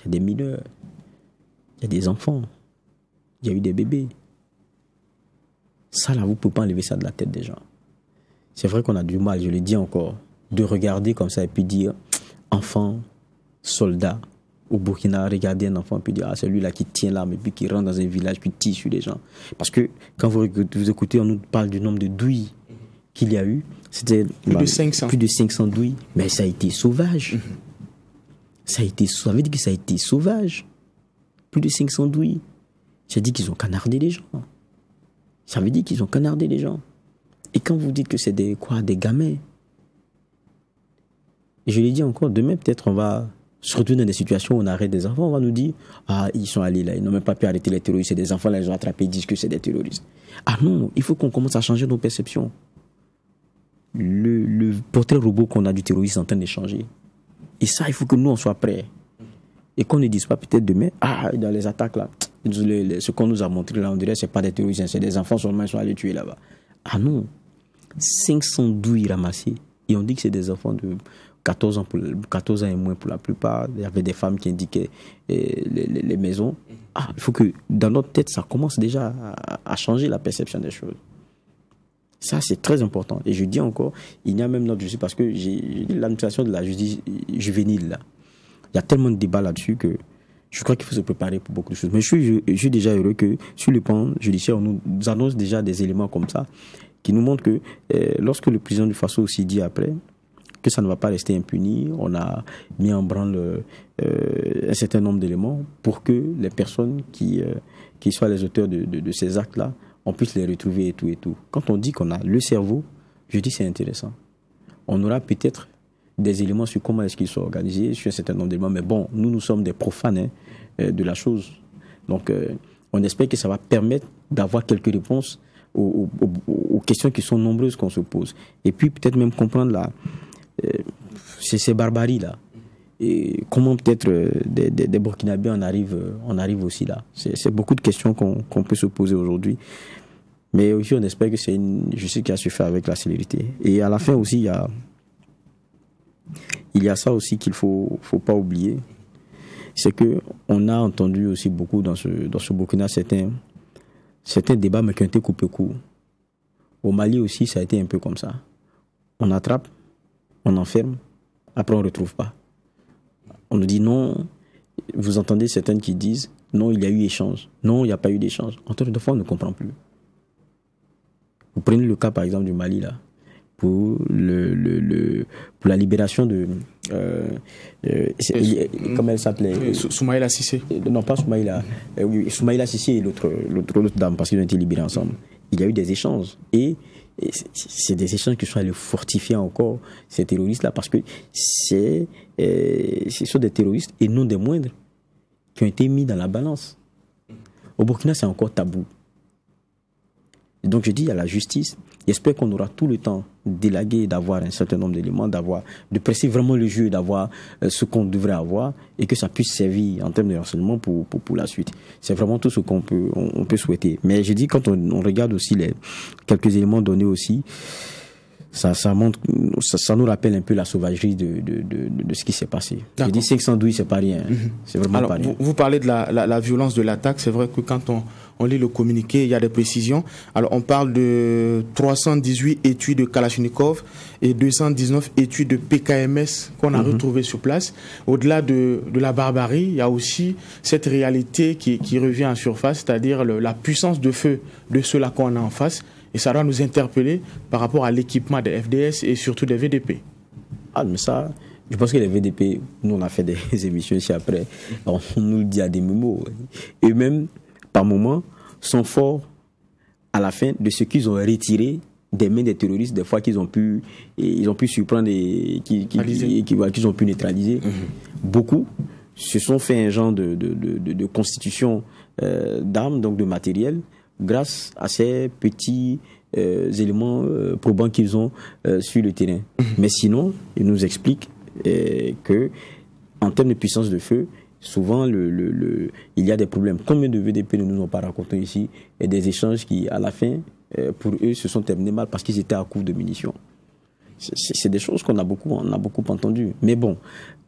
il y a des mineurs, il y a des enfants, il y a eu des bébés. Ça, là, vous ne pouvez pas enlever ça de la tête des gens. C'est vrai qu'on a du mal, je le dis encore de regarder comme ça et puis dire enfant, soldat au Burkina, regarder un enfant et puis dire ah, c'est lui là qui tient l'arme et puis qui rentre dans un village puis tire sur les gens. Parce que quand vous, écoutez, on nous parle du nombre de douilles qu'il y a eu. C'était plus, 500. plus, de 500 douilles, mais ça a été sauvage. Mhm. Ça a été, ça veut dire que ça a été sauvage. Plus de 500 douilles. Ça dit qu'ils ont canardé les gens. Ça veut dire qu'ils ont canardé les gens. Et quand vous dites que c'est des quoi, des gamins, et je l'ai dit encore, demain, peut-être, on va se retourner dans des situations où on arrête des enfants, on va nous dire Ah, ils sont allés là, ils n'ont même pas pu arrêter les terroristes, c'est des enfants là, ils ont attrapé, ils disent que c'est des terroristes. Ah non, il faut qu'on commence à changer nos perceptions. Le, portrait robot qu'on a du terroriste est en train de changer. Et ça, il faut que nous, on soit prêts. Et qu'on ne dise pas peut-être demain Ah, dans les attaques là, ce qu'on nous a montré là, on dirait c'est pas des terroristes, hein, c'est des enfants seulement, ils sont allés tuer là-bas. Ah non, 512 douilles ramassées, et on dit que c'est des enfants de 14 ans, pour, 14 ans et moins pour la plupart. Il y avait des femmes qui indiquaient eh, les, maisons. Mhm. Ah, il faut que dans notre tête, ça commence déjà à, changer la perception des choses. Ça, c'est très important. Et je dis encore, il y a même notre justice, parce que l'administration de la justice juvénile, là, il y a tellement de débats là-dessus que je crois qu'il faut se préparer pour beaucoup de choses. Mais je suis, je, suis déjà heureux que sur le plan judiciaire, on nous annonce déjà des éléments comme ça, qui nous montrent que eh, lorsque le président du Faso aussi dit après, que ça ne va pas rester impuni. On a mis en branle euh, un certain nombre d'éléments pour que les personnes qui, euh, soient les auteurs de, ces actes-là, on puisse les retrouver et tout et tout. Quand on dit qu'on a le cerveau, je dis c'est intéressant. On aura peut-être des éléments sur comment est-ce qu'ils sont organisés, sur un certain nombre d'éléments. Mais bon, nous, nous sommes des profanes hein, euh, de la chose. Donc, on espère que ça va permettre d'avoir quelques réponses aux, questions qui sont nombreuses qu'on se pose. Et puis, peut-être même comprendre la, euh, c'est ces barbaries là. Et comment peut-être euh, des, des, des Burkinabés on arrive, on euh, arrive aussi là C'est beaucoup de questions qu'on peut se poser aujourd'hui. Mais aussi, on espère que c'est une justice qui a su faire avec la célérité. Et à la fin aussi, il y a, il y a ça aussi qu'il ne faut, faut pas oublier. C'est qu'on a entendu aussi beaucoup dans ce, dans ce Burkina certains, certains débats, mais qui ont été coupés court. Au Mali aussi, ça a été un peu comme ça. On attrape, on enferme, après on ne retrouve pas. On nous dit non, vous entendez certaines qui disent non, il y a eu échange, non, il n'y a pas eu d'échange. En tout cas, fois, on ne comprend plus. Vous prenez le cas par exemple du Mali là, pour, le, le, pour la libération de. Euh, euh, comme comment elle s'appelait Soumaïla Sissé euh, Non, pas Soumaïla. Soumaïla Sissé et l'autre dame, parce qu'ils ont été libérés ensemble. Il y a eu des échanges. Et c'est des échanges qui sont allés fortifier encore ces terroristes-là parce que c'est, euh, ce sont des terroristes et non des moindres qui ont été mis dans la balance. Au Burkina, c'est encore tabou donc je dis à la justice, j'espère qu'on aura tout le temps d'élaguer, d'avoir un certain nombre d'éléments, d'avoir, de presser vraiment le jeu, d'avoir euh, ce qu'on devrait avoir et que ça puisse servir en termes de renseignement pour, pour, la suite. C'est vraiment tout ce qu'on peut, peut souhaiter. Mais je dis, quand on, on regarde aussi les quelques éléments donnés aussi, ça, ça, montre, ça, nous rappelle un peu la sauvagerie de, de, de, ce qui s'est passé. Je dis 512, c'est pas rien. Hein. Mhm. C'est vraiment pas rien. Vous, vous, parlez de la, la, violence de l'attaque. C'est vrai que quand on, on lit le communiqué, il y a des précisions. Alors, on parle de 318 études de Kalachnikov et 219 études de PKMS qu'on a mhm. retrouvées sur place. Au-delà de, de, la barbarie, il y a aussi cette réalité qui, qui revient en surface, c'est-à-dire la puissance de feu de ceux-là qu'on a en face et ça doit nous interpeller par rapport à l'équipement des FDS et surtout des VDP. Ah, mais ça, je pense que les VDP, nous, on a fait des émissions ici après, on nous dit à des mots. Et même, par moments, sont forts à la fin de ce qu'ils ont retiré des mains des terroristes, des fois qu'ils ont pu, ils ont pu surprendre et qu'ils ont pu neutraliser. Mhm. Beaucoup se sont fait un genre de, constitution euh, d'armes, donc de matériel, grâce à ces petits euh, éléments euh, probants qu'ils ont euh, sur le terrain. Mhm. Mais sinon, ils nous expliquent que, en termes de puissance de feu, souvent il y a des problèmes. Combien de VDP ne nous ont pas raconté ici et des échanges qui, à la fin, pour eux, se sont terminés mal parce qu'ils étaient à court de munitions. C'est des choses qu'on a beaucoup, on a beaucoup entendues. Mais bon,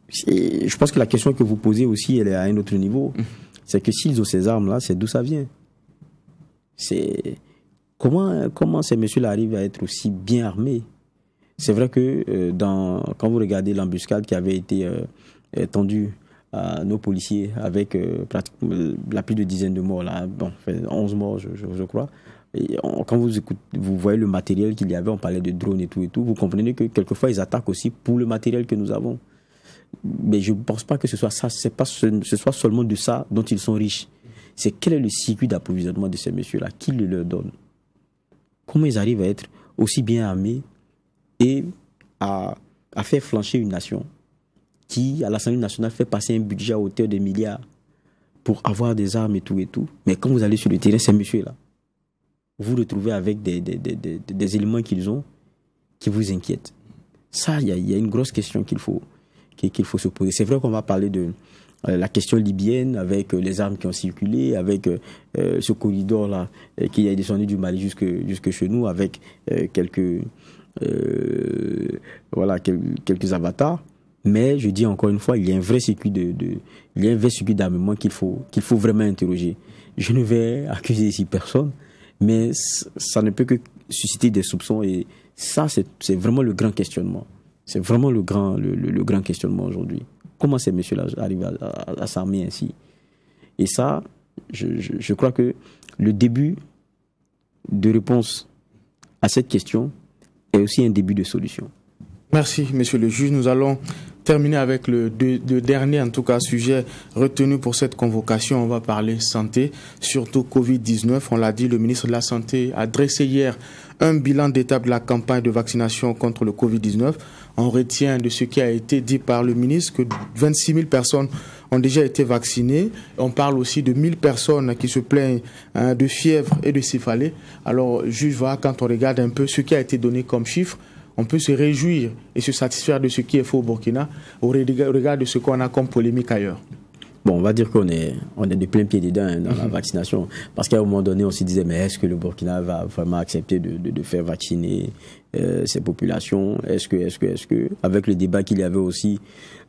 je pense que la question que vous posez aussi, elle est à un autre niveau. Mhm. C'est que s'ils ont ces armes-là, c'est d'où ça vient c'est comment comment ces messieurs arrivent à être aussi bien armés C'est vrai que euh, dans quand vous regardez l'embuscade qui avait été euh, euh, tendue à nos policiers avec pratiquement la plus de dizaines de morts là, bon, 11 morts je, crois. Et quand vous écoutez, vous voyez le matériel qu'il y avait, on parlait de drones et tout et tout, vous comprenez que quelquefois ils attaquent aussi pour le matériel que nous avons mais je ne pense pas que ce soit ça, c'est pas ce, ce, soit seulement de ça dont ils sont riches c'est quel est le circuit d'approvisionnement de ces messieurs-là, qui le leur donne, comment ils arrivent à être aussi bien armés et à, faire flancher une nation qui, à l'Assemblée nationale, fait passer un budget à hauteur de milliards pour avoir des armes et tout et tout. Mais quand vous allez sur le terrain, ces messieurs-là, vous vous retrouvez avec des, éléments qu'ils ont qui vous inquiètent. Ça, il y, a une grosse question qu'il faut, qu'il faut se poser. C'est vrai qu'on va parler de, euh, la question libyenne, avec euh, les armes qui ont circulé, avec euh, ce corridor-là qui a descendu du Mali jusque, jusque chez nous, avec quelques, voilà, quelques avatars. Mais je dis encore une fois, il y a un vrai circuit de, y d'armement qu'il faut, qu'il faut vraiment interroger. Je ne vais accuser ici personne, mais ça ne peut que susciter des soupçons et ça, c'est vraiment le grand questionnement. C'est vraiment le grand, le grand questionnement aujourd'hui. Comment ces messieurs-là arrivent à, s'armer ainsi Et ça, je, je, crois que le début de réponse à cette question est aussi un début de solution. Merci, monsieur le juge. Nous allons terminer avec le, dernier, en tout cas, sujet retenu pour cette convocation. On va parler santé, surtout Covid-19. On l'a dit, le ministre de la Santé a dressé hier un bilan d'étape de la campagne de vaccination contre le Covid-19. On retient de ce qui a été dit par le ministre que 26 000 personnes ont déjà été vaccinées. On parle aussi de 1 000 personnes qui se plaignent hein, de fièvre et de céphalée. Alors, juge, va quand on regarde un peu ce qui a été donné comme chiffre, on peut se réjouir et se satisfaire de ce qui est fait au Burkina au regard de ce qu'on a comme polémique ailleurs bon, on va dire qu'on est, on est de plein pied dedans hein, dans la mhm. vaccination. Parce qu'à un moment donné, on se disait, mais est-ce que le Burkina va vraiment accepter de, faire vacciner ses euh, populations Est-ce que, est-ce que, est-ce que, avec le débat qu'il y avait aussi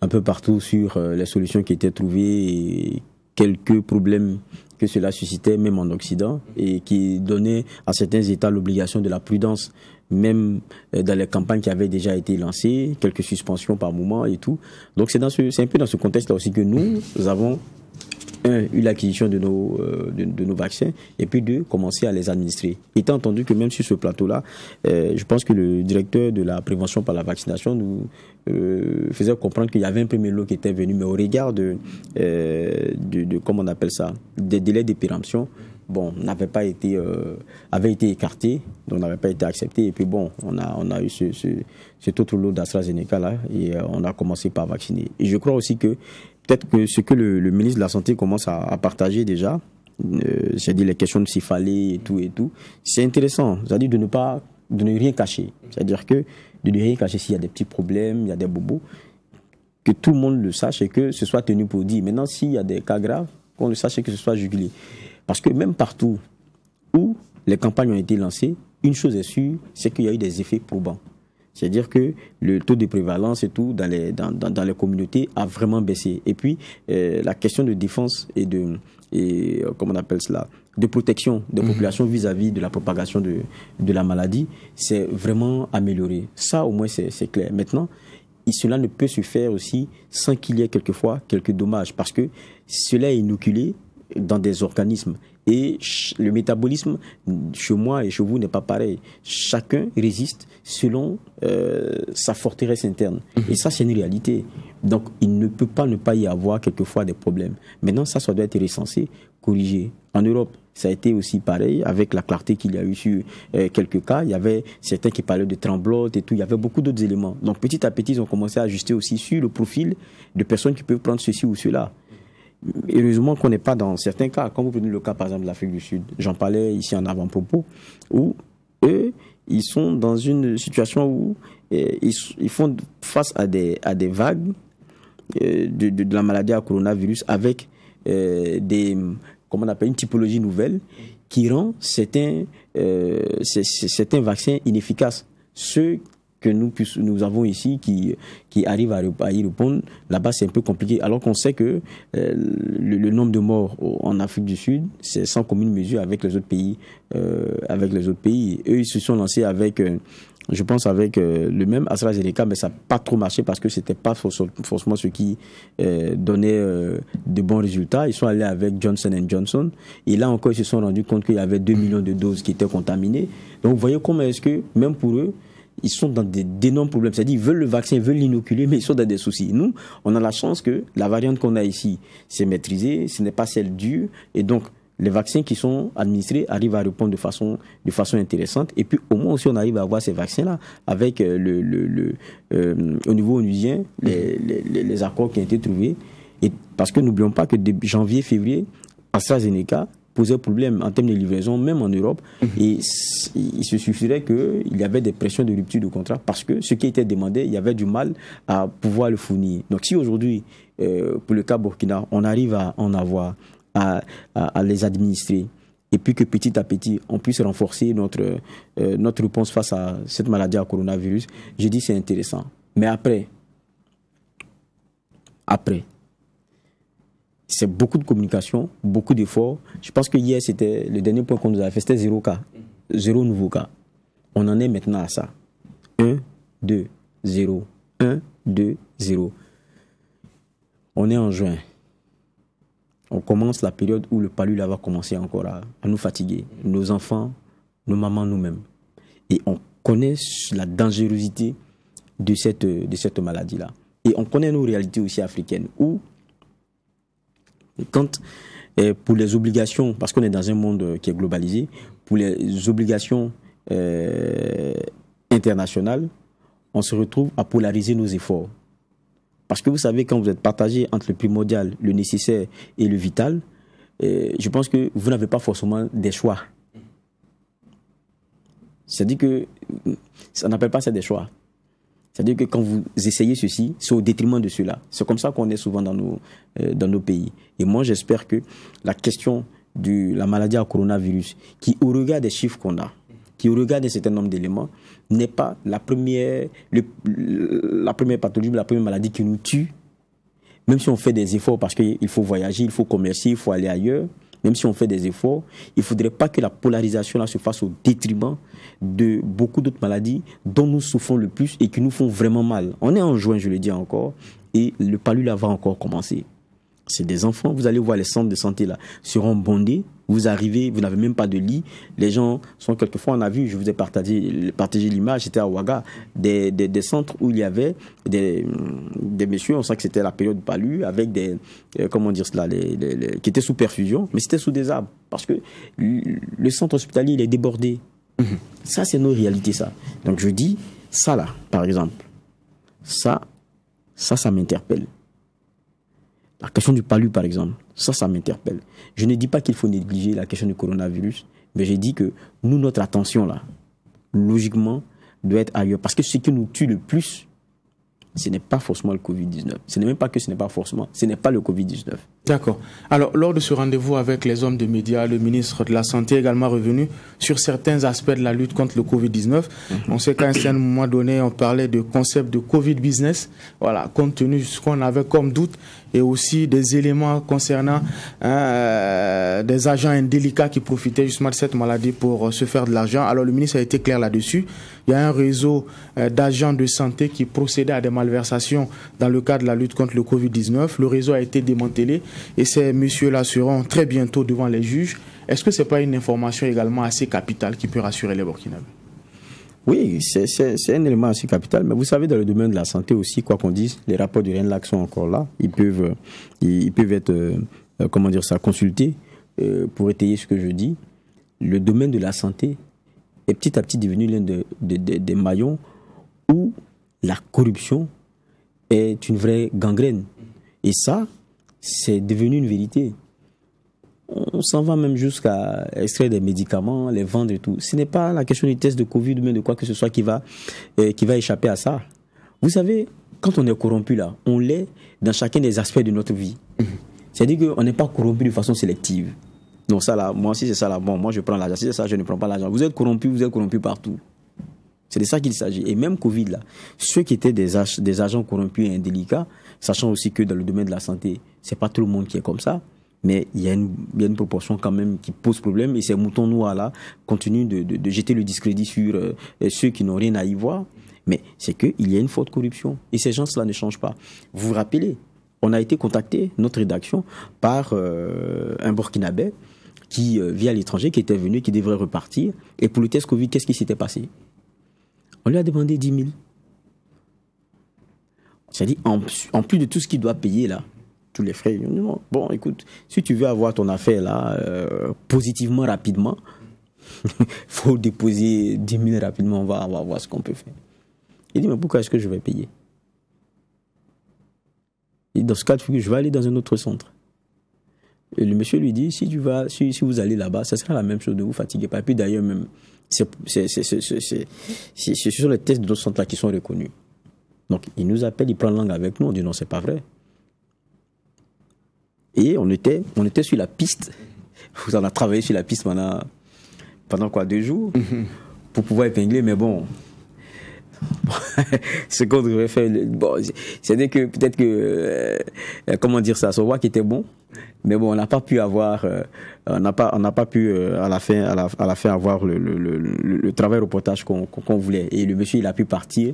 un peu partout sur euh, les solutions qui étaient trouvées et quelques problèmes que cela suscitait même en Occident et qui donnait à certains États l'obligation de la prudence même euh, dans les campagnes qui avaient déjà été lancées, quelques suspensions par moment et tout. Donc c'est ce, un peu dans ce contexte-là aussi que nous, avons un, eu l'acquisition de nos, euh, de, nos vaccins, et puis deux, commencer à les administrer. Étant entendu que même sur ce plateau-là, euh, je pense que le directeur de la prévention par la vaccination nous faisait comprendre qu'il y avait un premier lot qui était venu, mais au regard de, de, de comment on appelle ça, des délais de péremption, bon, n'avait pas été, euh, avait été écarté, donc n'avait pas été accepté. Et puis bon, on a, on a eu ce, ce, cet autre lot d'AstraZeneca là, et euh, on a commencé par vacciner. Et je crois aussi que peut-être que ce que le, ministre de la Santé commence à, partager déjà, euh, c'est-à-dire les questions de fallait et tout et tout, c'est intéressant, c'est-à-dire de ne pas, de ne rien cacher. C'est-à-dire que de ne rien cacher s'il y a des petits problèmes, il y a des bobos, que tout le monde le sache et que ce soit tenu pour dire. Maintenant, s'il y a des cas graves, qu'on le sache et que ce soit jugulé. Parce que même partout où les campagnes ont été lancées, une chose est sûre, c'est qu'il y a eu des effets probants. C'est-à-dire que le taux de prévalence et tout dans les, dans, dans, dans les communautés a vraiment baissé. Et puis, euh, la question de défense et de, et, euh, comment on appelle cela, de protection des mhm. populations vis-à-vis de la propagation de, de la maladie, c'est vraiment amélioré. Ça, au moins, c'est clair. Maintenant, cela ne peut se faire aussi sans qu'il y ait quelquefois quelques dommages, parce que cela est inoculé dans des organismes. Et le métabolisme chez moi et chez vous n'est pas pareil. Chacun résiste selon euh, sa forteresse interne. Mhm. Et ça, c'est une réalité. Donc, il ne peut pas ne pas y avoir quelquefois des problèmes. Maintenant, ça, ça doit être recensé, corrigé. En Europe, ça a été aussi pareil, avec la clarté qu'il y a eu sur euh, quelques cas. Il y avait certains qui parlaient de tremblotes et tout. Il y avait beaucoup d'autres éléments. Donc, petit à petit, ils ont commencé à ajuster aussi sur le profil de personnes qui peuvent prendre ceci ou cela heureusement qu'on n'est pas dans certains cas. comme vous venez le cas, par exemple, de l'Afrique du Sud, j'en parlais ici en avant-propos, où eux, ils sont dans une situation où euh, ils, font face à des, à des vagues euh, de, de, la maladie à coronavirus avec euh, des, comment on appelle, une typologie nouvelle qui rend certains, certains vaccins inefficaces. Ceux que nous, nous avons ici qui, qui arrivent à, y répondre, là-bas c'est un peu compliqué. Alors qu'on sait que euh, le, nombre de morts en Afrique du Sud, c'est sans commune mesure avec les autres pays. Euh, avec les autres pays. Eux, ils se sont lancés avec... Euh, je pense avec le même AstraZeneca, mais ça n'a pas trop marché parce que c'était pas forcément ce qui donnait de bons résultats. Ils sont allés avec Johnson Johnson et là encore ils se sont rendus compte qu'il y avait 2 millions de doses qui étaient contaminées. Donc vous voyez comment est-ce que même pour eux, ils sont dans d'énormes problèmes. C'est-à-dire, ils veulent le vaccin, ils veulent l'inoculer, mais ils sont dans des soucis. Nous, on a la chance que la variante qu'on a ici, c'est maîtrisée, ce n'est pas celle dure, et donc les vaccins qui sont administrés arrivent à répondre de façon, de façon intéressante. Et puis, au moins aussi, on arrive à avoir ces vaccins-là avec euh, le, le, euh, au niveau onusien, les, les, accords qui ont été trouvés. Et parce que n'oublions pas que de janvier, février, AstraZeneca posait problème en termes de livraison, même en Europe. Mhm. Et il se suffirait qu'il y avait des pressions de rupture de contrat parce que ce qui était demandé, il y avait du mal à pouvoir le fournir. Donc si aujourd'hui, euh, pour le cas Burkina, on arrive à en avoir, à, les administrer, et puis que petit à petit, on puisse renforcer notre, euh, notre réponse face à cette maladie à coronavirus, je dis c'est intéressant. Mais après, après, c'est beaucoup de communication, beaucoup d'efforts. Je pense que hier, c'était le dernier point qu'on nous a fait, c'était zéro cas. Zéro nouveau cas. On en est maintenant à ça. 1, 2, 0. 1, 2, 0. On est en juin. On commence la période où le palu va commencer encore à, nous fatiguer. Nos enfants, nos mamans, nous-mêmes. Et on connaît la dangerosité de cette, de cette maladie-là. Et on connaît nos réalités aussi africaines où quand, euh, pour les obligations, parce qu'on est dans un monde qui est globalisé, pour les obligations euh, internationales, on se retrouve à polariser nos efforts. Parce que vous savez, quand vous êtes partagé entre le primordial, le nécessaire et le vital, euh, je pense que vous n'avez pas forcément des choix. C'est-à-dire que ça n'appelle pas ça des choix. C'est-à-dire que quand vous essayez ceci, c'est au détriment de cela. C'est comme ça qu'on est souvent dans nos, euh, dans nos pays. Et moi, j'espère que la question de la maladie à coronavirus, qui au regard des chiffres qu'on a, qui au regard d'un certain nombre d'éléments, n'est pas la première, la première pathologie, la première maladie qui nous tue. Même si on fait des efforts parce qu'il faut voyager, il faut commercer, il faut aller ailleurs, même si on fait des efforts, il ne faudrait pas que la polarisation là se fasse au détriment de beaucoup d'autres maladies dont nous souffrons le plus et qui nous font vraiment mal. On est en juin, je le dis encore, et le palu là va encore commencer c'est des enfants. Vous allez voir les centres de santé là seront bondés. Vous arrivez, vous n'avez même pas de lit. Les gens sont quelquefois, on a vu, je vous ai partagé, l'image, c'était à Ouaga, des, centres où il y avait des, messieurs, on sait que c'était la période palu avec des, euh, comment dire cela, qui étaient sous perfusion, mais c'était sous des arbres. Parce que le centre hospitalier, il est débordé. Mhm. Ça, c'est nos réalités, ça. Donc je dis, ça là, par exemple, ça, ça, ça m'interpelle. La question du palu, par exemple, ça, ça m'interpelle. Je ne dis pas qu'il faut négliger la question du coronavirus, mais j'ai dit que nous, notre attention, là, logiquement, doit être ailleurs. Parce que ce qui nous tue le plus, ce n'est pas forcément le Covid-19. Ce n'est même pas que ce n'est pas forcément, ce n'est pas le Covid-19. D'accord. Alors, lors de ce rendez-vous avec les hommes de médias, le ministre de la Santé est également revenu sur certains aspects de la lutte contre le Covid-19. Mhm. On sait qu'à un certain moment donné, on parlait de concept de Covid-business, voilà, compte tenu de ce qu'on avait comme doute, et aussi des éléments concernant hein, euh, des agents indélicats qui profitaient justement de cette maladie pour euh, se faire de l'argent. Alors, le ministre a été clair là-dessus. Il y a un réseau euh, d'agents de santé qui procédaient à des malversations dans le cadre de la lutte contre le Covid-19. Le réseau a été démantelé et ces messieurs-là seront très bientôt devant les juges. Est-ce que ce n'est pas une information également assez capitale qui peut rassurer les Burkinabés oui, c'est un élément assez capital, mais vous savez, dans le domaine de la santé aussi, quoi qu'on dise, les rapports du RENLAC sont encore là. Ils peuvent, euh, ils, peuvent être, euh, comment dire ça, consultés pour étayer ce que je dis. Le domaine de la santé, est petit à petit devenu l'un des de, de, maillons où la corruption est une vraie gangrène. Et ça, c'est devenu une vérité. On s'en va même jusqu'à extraire des médicaments, les vendre et tout. Ce n'est pas la question du test de Covid, ou de quoi que ce soit qui va, euh, qui va échapper à ça. Vous savez, quand on est corrompu là, on l'est dans chacun des aspects de notre vie. Mhm. C'est-à-dire qu'on n'est pas corrompu de façon sélective. Non, ça là, moi si c'est ça là, bon, moi je prends l'argent. Si c'est ça, je ne prends pas l'argent. Vous êtes corrompu, vous êtes corrompu partout. C'est de ça qu'il s'agit. Et même Covid là, ceux qui étaient des, des agents corrompus et indélicats, sachant aussi que dans le domaine de la santé, c'est pas tout le monde qui est comme ça. Mais il y, a une, proportion quand même qui pose problème et ces moutons noirs là continuent de, jeter le discrédit sur euh, euh, ceux qui n'ont rien à y voir. Mais c'est qu'il y a une forte corruption et ces gens-là ne changent pas. Vous vous rappelez, on a été contacté, notre rédaction, par euh, un Burkinabé qui euh, vit à l'étranger, qui était venu, qui devrait repartir. Et pour le test Covid, qu'est-ce qui s'était passé On lui a demandé 10 000. C'est-à-dire, en, plus de tout ce qu'il doit payer là, tous les frais, dit, bon, écoute, si tu veux avoir ton affaire là, euh, positivement, rapidement, il faut déposer 10 000 rapidement, on va, voir ce qu'on peut faire. Il dit, mais pourquoi est-ce que je vais payer Et dans ce cas, je vais aller dans un autre centre. Et le monsieur lui dit, si tu vas, si, vous allez là-bas, ce sera la même chose, ne vous fatiguez pas. Et puis d'ailleurs même, c'est sur les tests de nos centres-là qui sont reconnus. Donc il nous appelle, il prend langue avec nous, on dit non, c'est pas vrai. Et on était, on était sur la piste, on a travaillé sur la piste pendant, quoi, deux jours, mm-hmm. pour pouvoir épingler, mais bon, ce qu'on devrait faire. cest que peut-être que, euh, comment dire ça, son roi qui était bon, mais bon, on n'a pas pu avoir, euh, on n'a pas, on n'a pas pu euh, à la fin, à la, à avoir le, le, le, travail reportage qu'on voulait. Et le monsieur, il a pu partir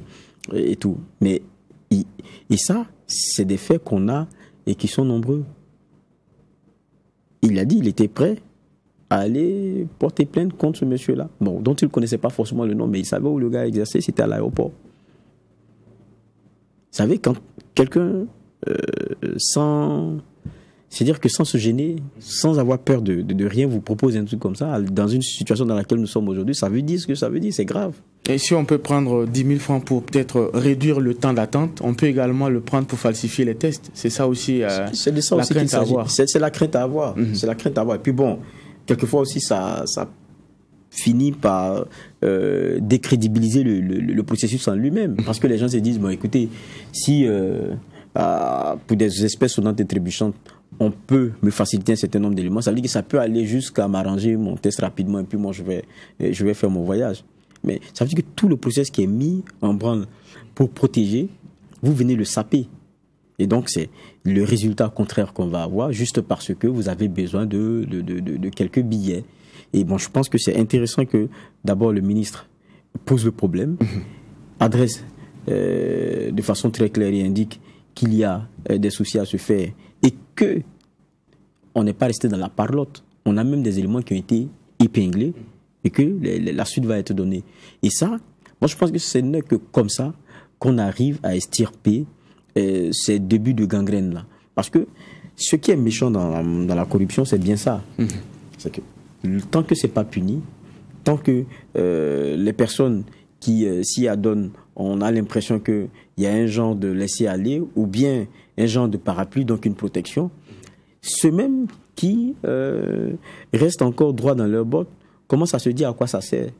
et, tout. Mais et ça, c'est des faits qu'on a et qui sont nombreux. Il a dit, il était prêt à aller porter plainte contre ce monsieur-là. Bon, dont il ne connaissait pas forcément le nom, mais il savait où le gars exerçait, c'était à l'aéroport. Vous savez, quand quelqu'un, euh, sans c'est-à-dire que sans se gêner, sans avoir peur de, rien, vous proposez un truc comme ça, dans une situation dans laquelle nous sommes aujourd'hui, ça veut dire ce que ça veut dire, c'est grave. Et si on peut prendre 10 euh, 000 francs pour peut-être euh, réduire le temps d'attente, on peut également le prendre pour falsifier les tests. C'est ça aussi, euh, c'est la, crainte à avoir. C'est la crainte à avoir. C'est la crainte à avoir. Et puis bon, quelquefois aussi, ça, finit par décrédibiliser le, processus en lui-même. Parce que les gens se disent, bon écoutez, si bah, pour des espèces ou et trébuchantes, on peut me faciliter un certain nombre d'éléments. Ça veut dire que ça peut aller jusqu'à m'arranger mon test rapidement et puis moi je vais, je vais faire mon voyage. Mais ça veut dire que tout le process qui est mis en branle pour protéger, vous venez le saper. Et donc c'est le résultat contraire qu'on va avoir juste parce que vous avez besoin de, de, quelques billets. Et bon, je pense que c'est intéressant que d'abord le ministre pose le problème, mhm. adresse euh, de façon très claire et indique qu'il y a euh, des soucis à se faire que on n'est pas resté dans la parlotte. On a même des éléments qui ont été épinglés et que la suite va être donnée. Et ça, moi je pense que c'est n'est que comme ça qu'on arrive à estirper euh, ces débuts de gangrène là. Parce que ce qui est méchant dans la, corruption, c'est bien ça. Mhm. C'est que tant que c'est pas puni, tant que euh, les personnes qui euh, s'y adonnent on a l'impression qu'il y a un genre de laisser-aller ou bien un genre de parapluie, donc une protection. Ceux mêmes qui euh, restent encore droits dans leur bot commencent à se dire à quoi ça sert.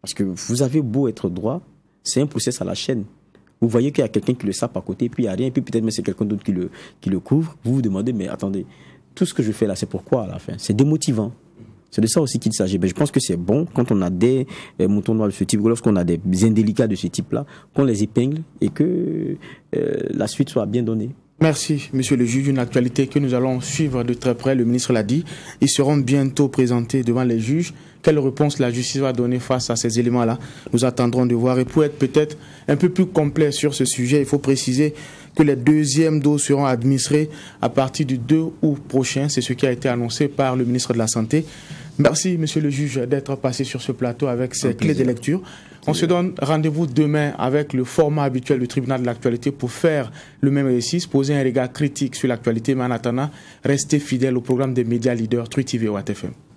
Parce que vous avez beau être droit, c'est un process à la chaîne. Vous voyez qu'il y a quelqu'un qui le sape à côté, puis il n'y a rien, puis peut-être même c'est quelqu'un d'autre qui le, qui le couvre. Vous vous demandez, mais attendez, tout ce que je fais là, c'est pourquoi à la fin C'est démotivant. C'est de ça aussi qu'il s'agit. Mais je pense que c'est bon quand on a des euh, moutons noirs de ce type, lorsqu'on a des indélicats de ce type-là, qu'on les épingle et que euh, la suite soit bien donnée. Merci, Monsieur le juge. Une actualité que nous allons suivre de très près, le ministre l'a dit. Ils seront bientôt présentés devant les juges. Quelle réponse la justice va donner face à ces éléments-là Nous attendrons de voir. Et pour être peut-être un peu plus complet sur ce sujet, il faut préciser que les deuxièmes doses seront administrées à partir du 2 août prochain. C'est ce qui a été annoncé par le ministre de la Santé. Merci, monsieur le juge, d'être passé sur ce plateau avec ces clés de lecture. On se donne rendez-vous demain avec le format habituel du tribunal de l'actualité pour faire le même récit, poser un regard critique sur l'actualité. Mais en attendant, restez fidèles au programme des médias leaders, True TV et